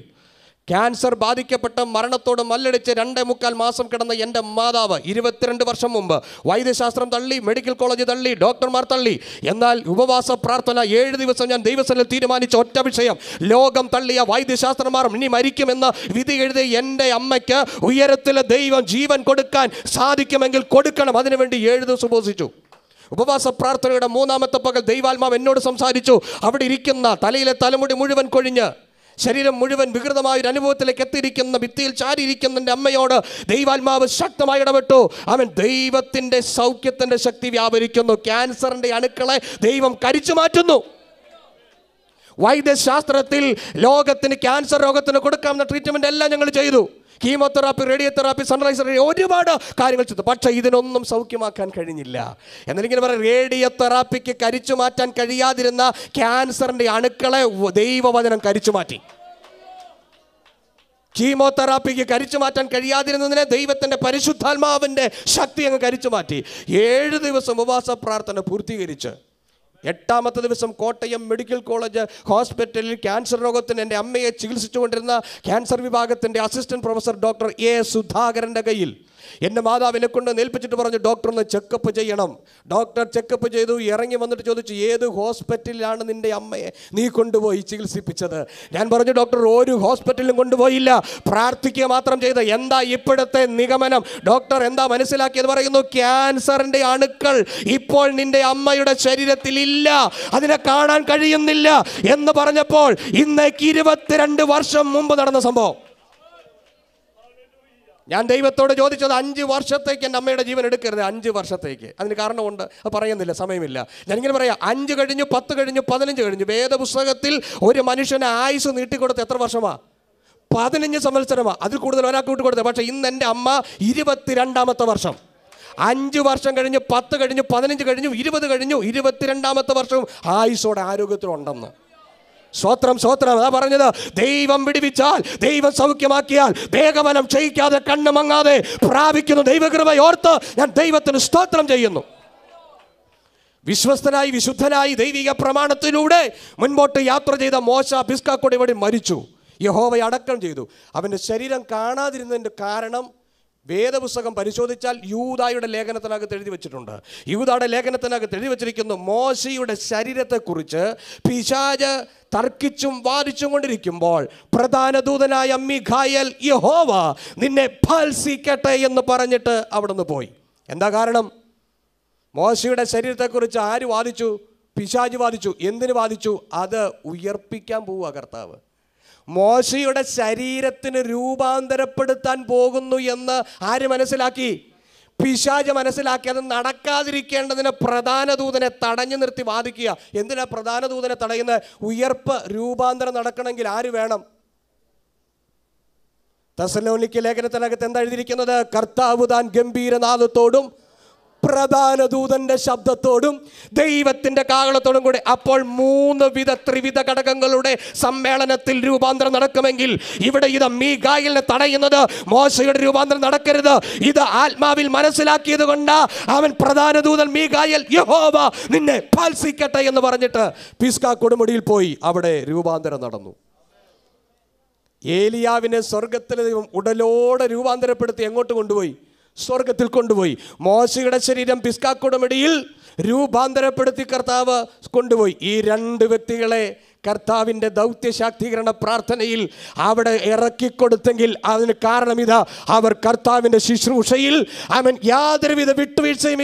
A: ക്യാൻസർ ബാധിക്കപ്പെട്ട മരണത്തോട് മല്ലടിച്ച് രണ്ടേ മുക്കാൽ മാസം കിടന്ന എൻ്റെ മാതാവ് ഇരുപത്തിരണ്ട് വർഷം മുമ്പ് വൈദ്യശാസ്ത്രം തള്ളി മെഡിക്കൽ കോളേജ് തള്ളി ഡോക്ടർമാർ തള്ളി എന്നാൽ ഉപവാസ പ്രാർത്ഥന ഏഴ് ദിവസം ഞാൻ ദൈവസ്ഥലിൽ തീരുമാനിച്ച ഒറ്റ വിഷയം ലോകം തള്ളിയ വൈദ്യശാസ്ത്രമാർ ഇനി മരിക്കുമെന്ന് വിധി എഴുതി എൻ്റെ അമ്മയ്ക്ക് ഉയരത്തിലെ ദൈവം ജീവൻ കൊടുക്കാൻ സാധിക്കുമെങ്കിൽ കൊടുക്കണം അതിനുവേണ്ടി ഏഴ് ദിവസം ഉപസിച്ചു ഉപവാസ പ്രാർത്ഥനയുടെ മൂന്നാമത്തെ പകൽ ദൈവാത്മാവ് എന്നോട് സംസാരിച്ചു അവിടെ ഇരിക്കുന്ന തലയിലെ തലമുടി മുഴുവൻ കൊഴിഞ്ഞ് ശരീരം മുഴുവൻ വികൃതമായ ഒരു അനുഭവത്തിലേക്ക് എത്തിയിരിക്കുന്ന ഭിത്തിയിൽ എൻ്റെ അമ്മയോട് ദൈവാത്മാവ് ശക്തമായി ഇടപെട്ടു അവൻ ദൈവത്തിൻ്റെ സൗഖ്യത്തിൻ്റെ ശക്തി വ്യാപരിക്കുന്നു ക്യാൻസറിൻ്റെ അണുക്കളെ ദൈവം കരിച്ചു മാറ്റുന്നു വൈദ്യശാസ്ത്രത്തിൽ ലോകത്തിന് ക്യാൻസർ രോഗത്തിന് കൊടുക്കാവുന്ന ട്രീറ്റ്മെൻ്റ് എല്ലാം ഞങ്ങൾ ചെയ്തു കീമോതെറാപ്പി റേഡിയോതെറാപ്പി സൺറൈസ് ഒരുപാട് കാര്യങ്ങൾ ചെയ്തു പക്ഷേ ഇതിനൊന്നും സൗഖ്യമാക്കാൻ കഴിഞ്ഞില്ല എന്നിങ്ങനെ പറയാം റേഡിയോതെറാപ്പിക്ക് കരിച്ചു മാറ്റാൻ കഴിയാതിരുന്ന ക്യാൻസറിൻ്റെ അണുക്കളെ ദൈവവചനം കരിച്ചു മാറ്റി കീമോതെറാപ്പിക്ക് കരിച്ചു മാറ്റാൻ കഴിയാതിരുന്നതിനെ ദൈവത്തിൻ്റെ പരിശുദ്ധാത്മാവിൻ്റെ ശക്തി അങ്ങ് കരിച്ചു മാറ്റി ഏഴ് ദിവസം ഉപവാസ പ്രാർത്ഥന പൂർത്തീകരിച്ച് എട്ടാമത്തെ ദിവസം കോട്ടയം മെഡിക്കൽ കോളേജ് ഹോസ്പിറ്റലിൽ ക്യാൻസർ രോഗത്തിന് എൻ്റെ അമ്മയെ ചികിത്സിച്ചുകൊണ്ടിരുന്ന ക്യാൻസർ വിഭാഗത്തിൻ്റെ അസിസ്റ്റൻറ്റ് പ്രൊഫസർ ഡോക്ടർ എ സുധാകരൻ്റെ കയ്യിൽ എൻ്റെ മാതാവിനെ കൊണ്ട് നേൽപ്പിച്ചിട്ട് പറഞ്ഞു ഡോക്ടർ ഒന്ന് ചെക്കപ്പ് ചെയ്യണം ഡോക്ടർ ചെക്കപ്പ് ചെയ്തു ഇറങ്ങി വന്നിട്ട് ചോദിച്ചു ഏത് ഹോസ്പിറ്റലിലാണ് നിൻ്റെ അമ്മയെ നീ കൊണ്ടുപോയി ചികിത്സിപ്പിച്ചത് ഞാൻ പറഞ്ഞു ഡോക്ടർ ഒരു ഹോസ്പിറ്റലിലും കൊണ്ടുപോയില്ല പ്രാർത്ഥിക്കുക മാത്രം ചെയ്ത് എന്താ ഇപ്പോഴത്തെ നിഗമനം ഡോക്ടർ എന്താ മനസ്സിലാക്കിയത് പറയുന്നു ക്യാൻസറിൻ്റെ അണുക്കൾ ഇപ്പോൾ നിൻ്റെ അമ്മയുടെ ശരീരത്തിൽ ഇല്ല അതിനെ കാണാൻ കഴിയുന്നില്ല എന്ന് പറഞ്ഞപ്പോൾ ഇന്നേക്ക് ഇരുപത്തിരണ്ട് വർഷം മുമ്പ് നടന്ന സംഭവം ഞാൻ ദൈവത്തോട് ചോദിച്ചത് അഞ്ച് വർഷത്തേക്ക് എൻ്റെ അമ്മയുടെ ജീവൻ എടുക്കരുത് അഞ്ച് വർഷത്തേക്ക് അതിന് കാരണമുണ്ട് അത് പറയുന്നില്ല സമയമില്ല ഞാനിങ്ങനെ പറയാം അഞ്ച് കഴിഞ്ഞു പത്ത് കഴിഞ്ഞു പതിനഞ്ച് കഴിഞ്ഞു വേദപുസ്തകത്തിൽ ഒരു മനുഷ്യന് ആയുസ് നീട്ടിക്കൊടുത്ത് എത്ര വർഷമാണ് പതിനഞ്ച് സംവത്സരമാണ് അതിൽ കൂടുതൽ ഒരാൾക്ക് കൂട്ടി കൊടുത്തത് പക്ഷേ ഇന്ന് എൻ്റെ അമ്മ ഇരുപത്തിരണ്ടാമത്തെ വർഷം അഞ്ച് വർഷം കഴിഞ്ഞു പത്ത് കഴിഞ്ഞു പതിനഞ്ച് കഴിഞ്ഞു ഇരുപത് കഴിഞ്ഞു ഇരുപത്തിരണ്ടാമത്തെ വർഷവും ആയുസോടെ ആരോഗ്യത്തിലുണ്ടെന്ന് സ്വോത്രം സ്വോത്രം അതാ പറഞ്ഞത് ദൈവം വിടിവിച്ചാൽ ദൈവം സൗഖ്യമാക്കിയാൽ ദേഹബലം ക്ഷയിക്കാതെ കണ്ണു മങ്ങാതെ പ്രാപിക്കുന്നു ദൈവകൃപയോർത്ത് ഞാൻ ദൈവത്തിന് സ്തോത്രം ചെയ്യുന്നു വിശ്വസ്തനായി വിശുദ്ധനായി ദൈവിക പ്രമാണത്തിലൂടെ മുൻപോട്ട് യാത്ര ചെയ്ത മോശ പിസ്കാക്കോട് ഇവിടെ മരിച്ചു യഹോവയെ അടക്കം ചെയ്തു അവൻ്റെ ശരീരം കാണാതിരുന്നതിൻ്റെ കാരണം വേദപുസ്തകം പരിശോധിച്ചാൽ യൂതായുടെ ലേഖനത്തിനകത്ത് എഴുതി വെച്ചിട്ടുണ്ട് യൂതായുടെ ലേഖനത്തിനകത്ത് എഴുതി വെച്ചിരിക്കുന്നു മോശയുടെ ശരീരത്തെക്കുറിച്ച് പിശാജ് തർക്കിച്ചും വാദിച്ചും കൊണ്ടിരിക്കുമ്പോൾ പ്രധാന ദൂതനായ അമ്മി ഖായൽ യഹോവ നിന്നെ ഫൽസിക്കട്ടെ എന്ന് പറഞ്ഞിട്ട് അവിടുന്ന് പോയി എന്താ കാരണം മോശയുടെ ശരീരത്തെക്കുറിച്ച് ആര് വാദിച്ചു പിശാജ് വാദിച്ചു എന്തിന് വാദിച്ചു അത് ഉയർപ്പിക്കാൻ പോവുക കർത്താവ് മോശയുടെ ശരീരത്തിന് രൂപാന്തരപ്പെടുത്താൻ പോകുന്നു എന്ന് ആര് മനസ്സിലാക്കി പിശാജ് മനസ്സിലാക്കി അത് നടക്കാതിരിക്കേണ്ടതിന് പ്രധാന ദൂതനെ തടഞ്ഞു നിർത്തി വാദിക്കുക എന്തിനാ പ്രധാന ദൂതനെ തടയുന്ന ഉയർപ്പ് രൂപാന്തരം നടക്കണമെങ്കിൽ ആര് വേണം തസലോനിക്ക് ലേഖനത്തിനകത്ത് എന്താ എഴുതിയിരിക്കുന്നത് കർത്താവ് താൻ ഗംഭീരനാഥത്തോടും പ്രധാന ദൂതന്റെ ശബ്ദത്തോടും ദൈവത്തിന്റെ കാവളത്തോടും കൂടെ അപ്പോൾ മൂന്ന് വിധ ത്രിവിധ ഘടകങ്ങളുടെ സമ്മേളനത്തിൽ രൂപാന്തരം നടക്കുമെങ്കിൽ ഇവിടെ ഇത് മീഗായിലിനെ തടയുന്നത് മോശയുടെ രൂപാന്തരം നടക്കരുത് ഇത് ആത്മാവിൽ മനസ്സിലാക്കിയത് കൊണ്ട് അവൻ പ്രധാന ദൂതൻ മീഗായൽ യഹോവ നിന്നെ പാൽസിക്കട്ടെ എന്ന് പറഞ്ഞിട്ട് പിസ്ക കൊടുമുടിയിൽ പോയി അവിടെ രൂപാന്തരം നടന്നു ഏലിയാവിനെ സ്വർഗത്തിലെ ദൈവം ഉടലോടെ രൂപാന്തരപ്പെടുത്തി എങ്ങോട്ട് കൊണ്ടുപോയി സ്വർഗത്തിൽ കൊണ്ടുപോയി മോശയുടെ ശരീരം പിസ്കാക്കുടമിടിയിൽ രൂപാന്തരപ്പെടുത്തി കർത്താവ് കൊണ്ടുപോയി ഈ രണ്ട് വ്യക്തികളെ കർത്താവിൻ്റെ ശാക്തീകരണ പ്രാർത്ഥനയിൽ അവിടെ ഇറക്കിക്കൊടുത്തെങ്കിൽ അതിന് കാരണം ഇതാ അവർ കർത്താവിൻ്റെ ശുശ്രൂഷയിൽ അവൻ യാതൊരുവിധ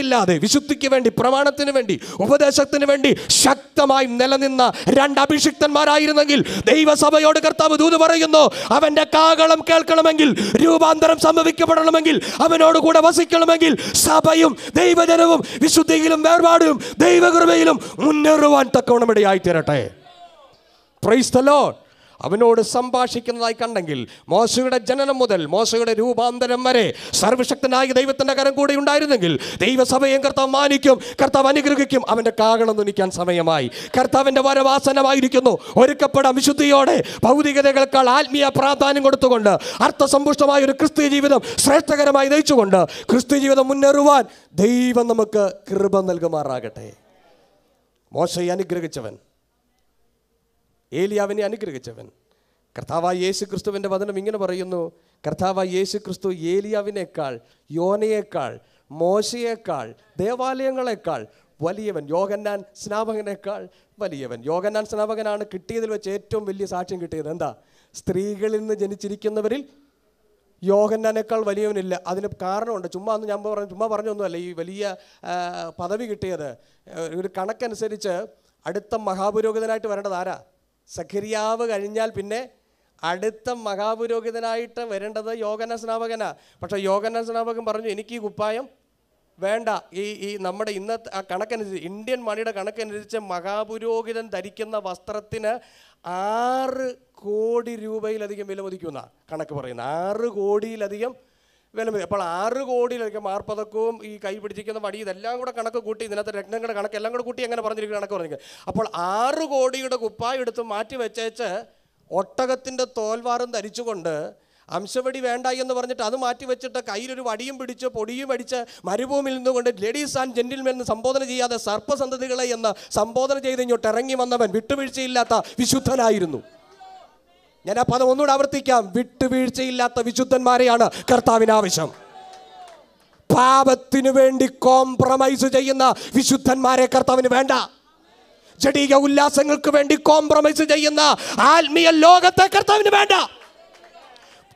A: ഇല്ലാതെ വിശുദ്ധിക്ക് വേണ്ടി പ്രമാണത്തിന് വേണ്ടി ഉപദേശത്തിന് വേണ്ടി ശക്തമായി നിലനിന്ന രണ്ട് അഭിഷിക്തന്മാരായിരുന്നെങ്കിൽ ദൈവസഭയോട് കർത്താവ് ദൂത് പറയുന്നു അവൻ്റെ കാകളം കേൾക്കണമെങ്കിൽ രൂപാന്തരം സംഭവിക്കപ്പെടണമെങ്കിൽ അവനോട് കൂടെ വസിക്കണമെങ്കിൽ സഭയും ദൈവജനവും വിശുദ്ധിയിലും വേർപാടിലും ദൈവകൃപയിലും മുന്നേറുവാൻ തക്കവണ്ണം തീരട്ടെ പ്രൈസ് ദ ലോഡ് അവനോട് സംഭാഷിക്കുന്നതായി കണ്ടെങ്കിൽ മോശയുടെ ജനനം മുതൽ മോശയുടെ രൂപാന്തരം വരെ സർവശക്തനായ ദൈവത്തിൻ്റെ കരം കൂടി ഉണ്ടായിരുന്നെങ്കിൽ ദൈവസഭയും കർത്താവ് മാനിക്കും കർത്താവ് അനുഗ്രഹിക്കും അവൻ്റെ കാകണം നിൽക്കാൻ സമയമായി കർത്താവിൻ്റെ വരവാസനമായിരിക്കുന്നു ഒരുക്കപ്പെടാം വിശുദ്ധിയോടെ ഭൗതികതകളെക്കാൾ ആത്മീയ പ്രാധാന്യം കൊടുത്തുകൊണ്ട് അർത്ഥസമ്പുഷ്ടമായ ഒരു ക്രിസ്തു ജീവിതം ശ്രേഷ്ഠകരമായി നയിച്ചുകൊണ്ട് ക്രിസ്തു ജീവിതം മുന്നേറുവാൻ ദൈവം നമുക്ക് കൃപ നൽകുമാറാകട്ടെ മോശയെ അനുഗ്രഹിച്ചവൻ ഏലിയാവിനെ അനുഗ്രഹിച്ചവൻ കർത്താവായ യേശു ക്രിസ്തുവിൻ്റെ വചനം ഇങ്ങനെ പറയുന്നു കർത്താവായ യേശു ക്രിസ്തു ഏലിയാവിനേക്കാൾ യോനയേക്കാൾ മോശയേക്കാൾ ദേവാലയങ്ങളെക്കാൾ വലിയവൻ യോഗന്നാൻ സ്നാപകനേക്കാൾ വലിയവൻ യോഗന്നാൻ സ്നാപകനാണ് കിട്ടിയതിൽ വെച്ച് ഏറ്റവും വലിയ സാക്ഷ്യം കിട്ടിയത് എന്താ സ്ത്രീകളിൽ നിന്ന് ജനിച്ചിരിക്കുന്നവരിൽ യോഗന്നാനേക്കാൾ വലിയവനില്ല അതിന് കാരണമുണ്ട് ചുമ്മാ ഒന്ന് ഞാൻ പറഞ്ഞു ചുമ്മാ പറഞ്ഞൊന്നുമല്ല ഈ വലിയ പദവി കിട്ടിയത് ഒരു കണക്കനുസരിച്ച് അടുത്ത മഹാപുരോഹിതനായിട്ട് വരേണ്ടത് ആരാ സഖിരിയാവ് കഴിഞ്ഞാൽ പിന്നെ അടുത്ത മഹാപുരോഹിതനായിട്ട് വരേണ്ടത് യോഗന സ്നാപകനാണ് പക്ഷേ യോഗന സ്നാപകൻ പറഞ്ഞു എനിക്ക് ഈ കുപ്പായം വേണ്ട ഈ ഈ നമ്മുടെ ഇന്നത്തെ ആ കണക്കനുസരിച്ച് ഇന്ത്യൻ മണിയുടെ കണക്കനുസരിച്ച് മഹാപുരോഹിതൻ ധരിക്കുന്ന വസ്ത്രത്തിന് ആറ് കോടി രൂപയിലധികം വില ഒതുക്കുന്ന കണക്ക് പറയുന്നത് ആറ് കോടിയിലധികം വില മതി അപ്പോൾ ആറ് കോടിയിലൊക്കെ മാർപ്പതക്കവും ഈ കൈ പിടിച്ചിരിക്കുന്ന വടി ഇതെല്ലാം കൂടെ കണക്ക് കൂട്ടി ഇതിനകത്ത് രത്നങ്ങളുടെ കണക്ക് എല്ലാം കൂടെ കൂട്ടി എങ്ങനെ പറഞ്ഞിരിക്കുന്ന കണക്ക് പറഞ്ഞിരിക്കുന്നത് അപ്പോൾ ആറ് കോടിയുടെ കുപ്പായ എടുത്ത് മാറ്റി വെച്ചേച്ച് ഒട്ടകത്തിൻ്റെ തോൽവാറും ധരിച്ചുകൊണ്ട് അംശവടി വേണ്ട എന്ന് പറഞ്ഞിട്ട് അത് മാറ്റി വെച്ചിട്ട് കയ്യിലൊരു വടിയും പിടിച്ച് പൊടിയും അടിച്ച് മരുഭൂമിയിൽ നിന്നുകൊണ്ട് ലേഡീസ് ആൻഡ് ജെന്റിൽമെൻ എന്ന് സംബോധന ചെയ്യാതെ സർപ്പസന്ധതികളെ എന്ന് സംബോധന ചെയ്ത് ഇങ്ങോട്ട് ഇറങ്ങി വന്നവൻ വിട്ടുവീഴ്ചയില്ലാത്ത വിശുദ്ധനായിരുന്നു ഞാൻ ആ പദം ഒന്നുകൂടെ ആവർത്തിക്കാം വിട്ടുവീഴ്ചയില്ലാത്ത വിശുദ്ധന്മാരെയാണ് കർത്താവിന് ആവശ്യം പാപത്തിനു വേണ്ടി കോംപ്രമൈസ് ചെയ്യുന്ന വിശുദ്ധന്മാരെ കർത്താവിന് വേണ്ട ജടീക ഉല്ലാസങ്ങൾക്ക് വേണ്ടി കോംപ്രമൈസ് ചെയ്യുന്ന ആത്മീയ ലോകത്തെ കർത്താവിന് വേണ്ട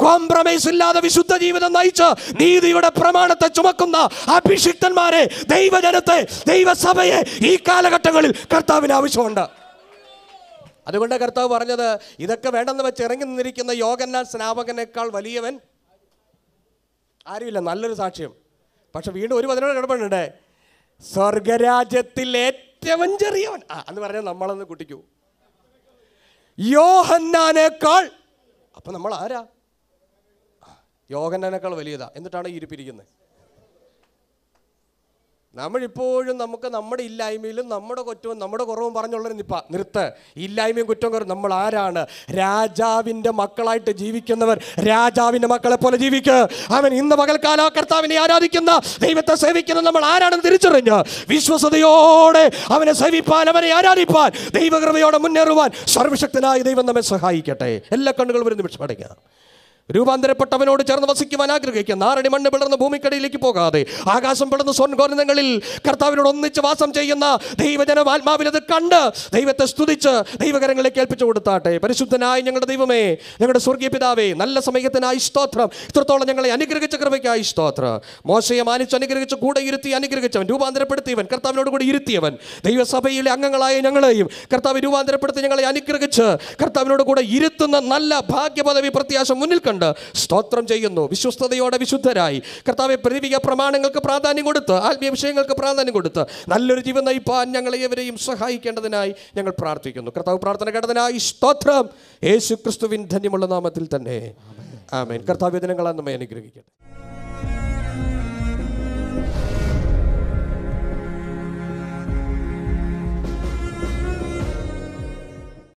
A: കോംപ്രമൈസ് ഇല്ലാതെ വിശുദ്ധ ജീവിതം നയിച്ച് നീതിയുടെ പ്രമാണത്തെ ചുമക്കുന്ന അഭിഷിക്തന്മാരെ ദൈവജനത്തെ ദൈവസഭയെ ഈ കാലഘട്ടങ്ങളിൽ കർത്താവിന് ആവശ്യമുണ്ട് അതുകൊണ്ട് കർത്താവ് പറഞ്ഞത് ഇതൊക്കെ വേണ്ടെന്ന് വെച്ച് ഇറങ്ങി നിന്നിരിക്കുന്ന യോഗന്ന സ്നാപകനേക്കാൾ വലിയവൻ ആരുമില്ല നല്ലൊരു സാക്ഷ്യം പക്ഷെ വീണ്ടും ഒരു പതിനോട് ഇടപെടണ്ടേ സ്വർഗരാജ്യത്തിൽ ഏറ്റവും ചെറിയവൻ ആ എന്ന് പറഞ്ഞാൽ നമ്മളൊന്ന് കുട്ടിക്കൂ യോഹന്നാനേക്കാൾ അപ്പൊ നമ്മൾ ആരാ യോഗന്നാനേക്കാൾ വലിയതാ എന്നിട്ടാണ് ഇരിപ്പിരിക്കുന്നത് നമ്മളിപ്പോഴും നമുക്ക് നമ്മുടെ ഇല്ലായ്മയിലും നമ്മുടെ കുറ്റവും നമ്മുടെ കുറവും പറഞ്ഞുള്ള നിപ്പ നിർത്ത് ഇല്ലായ്മയും കുറ്റവും കുറവ് നമ്മൾ ആരാണ് രാജാവിൻ്റെ മക്കളായിട്ട് ജീവിക്കുന്നവർ രാജാവിൻ്റെ മക്കളെ പോലെ ജീവിക്കുക അവൻ ഇന്ന് പകൽക്കാല കർത്താവിനെ ആരാധിക്കുന്ന ദൈവത്തെ സേവിക്കുന്ന നമ്മൾ ആരാണെന്ന് തിരിച്ചറിഞ്ഞ് വിശ്വസതയോടെ അവനെ സേവിപ്പാൻ അവനെ ആരാധിപ്പാൻ ദൈവകൃപയോടെ മുന്നേറുവാൻ സർവശക്തനായ ദൈവം നമ്മെ സഹായിക്കട്ടെ എല്ലാ കണ്ണുകളും ഒരു നിമിഷം അടയ്ക്കാം രൂപാന്തരപ്പെട്ടവനോട് ചേർന്ന് വസിക്കുവാൻ ആഗ്രഹിക്കുക നാരണി മണ്ണ് പിളർന്ന് ഭൂമിക്കടയിലേക്ക് പോകാതെ ആകാശം പിളർന്ന് സ്വർണ്ണകോരങ്ങളിൽ കർത്താവിനോട് ഒന്നിച്ച് വാസം ചെയ്യുന്ന ദൈവജന ആത്മാവിനത് കണ്ട് ദൈവത്തെ സ്തുതിച്ച് ദൈവകരങ്ങളെ കേൾപ്പിച്ചു കൊടുത്താട്ടെ പരിശുദ്ധനായ ഞങ്ങളുടെ ദൈവമേ ഞങ്ങളുടെ സ്വർഗീയ പിതാവേ നല്ല സമയത്തിനായി സ്തോത്രം ഇത്രത്തോളം ഞങ്ങളെ അനുഗ്രഹിച്ച കൃപയ്ക്കായി സ്തോത്രം മോശയെ മാനിച്ച് അനുഗ്രഹിച്ച് കൂടെ ഇരുത്തി അനുഗ്രഹിച്ചവൻ രൂപാന്തരപ്പെടുത്തിയവൻ കർത്താവിനോട് കൂടി ഇരുത്തിയവൻ ദൈവസഭയിലെ അംഗങ്ങളായ ഞങ്ങളെയും കർത്താവ് രൂപാന്തരപ്പെടുത്തി ഞങ്ങളെ അനുഗ്രഹിച്ച് കർത്താവിനോട് കൂടെ ഇരുത്തുന്ന നല്ല ഭാഗ്യപദവി പ്രത്യാശ മുന്നിൽ കണ്ടു കണ്ട് സ്തോത്രം ചെയ്യുന്നു വിശ്വസ്തയോടെ വിശുദ്ധരായി കർത്താവെ പ്രതിപിക പ്രമാണങ്ങൾക്ക് പ്രാധാന്യം കൊടുത്ത് ആത്മീയ വിഷയങ്ങൾക്ക് പ്രാധാന്യം കൊടുത്ത് നല്ലൊരു ജീവൻ നയിപ്പാൻ ഞങ്ങളെ ഇവരെയും സഹായിക്കേണ്ടതിനായി ഞങ്ങൾ പ്രാർത്ഥിക്കുന്നു കർത്താവ് പ്രാർത്ഥന കേട്ടതിനായി സ്തോത്രം യേശു ക്രിസ്തുവിൻ ധന്യമുള്ള നാമത്തിൽ തന്നെ ആമേൻ കർത്താവ് ദിനങ്ങളാണ് നമ്മെ അനുഗ്രഹിക്കട്ടെ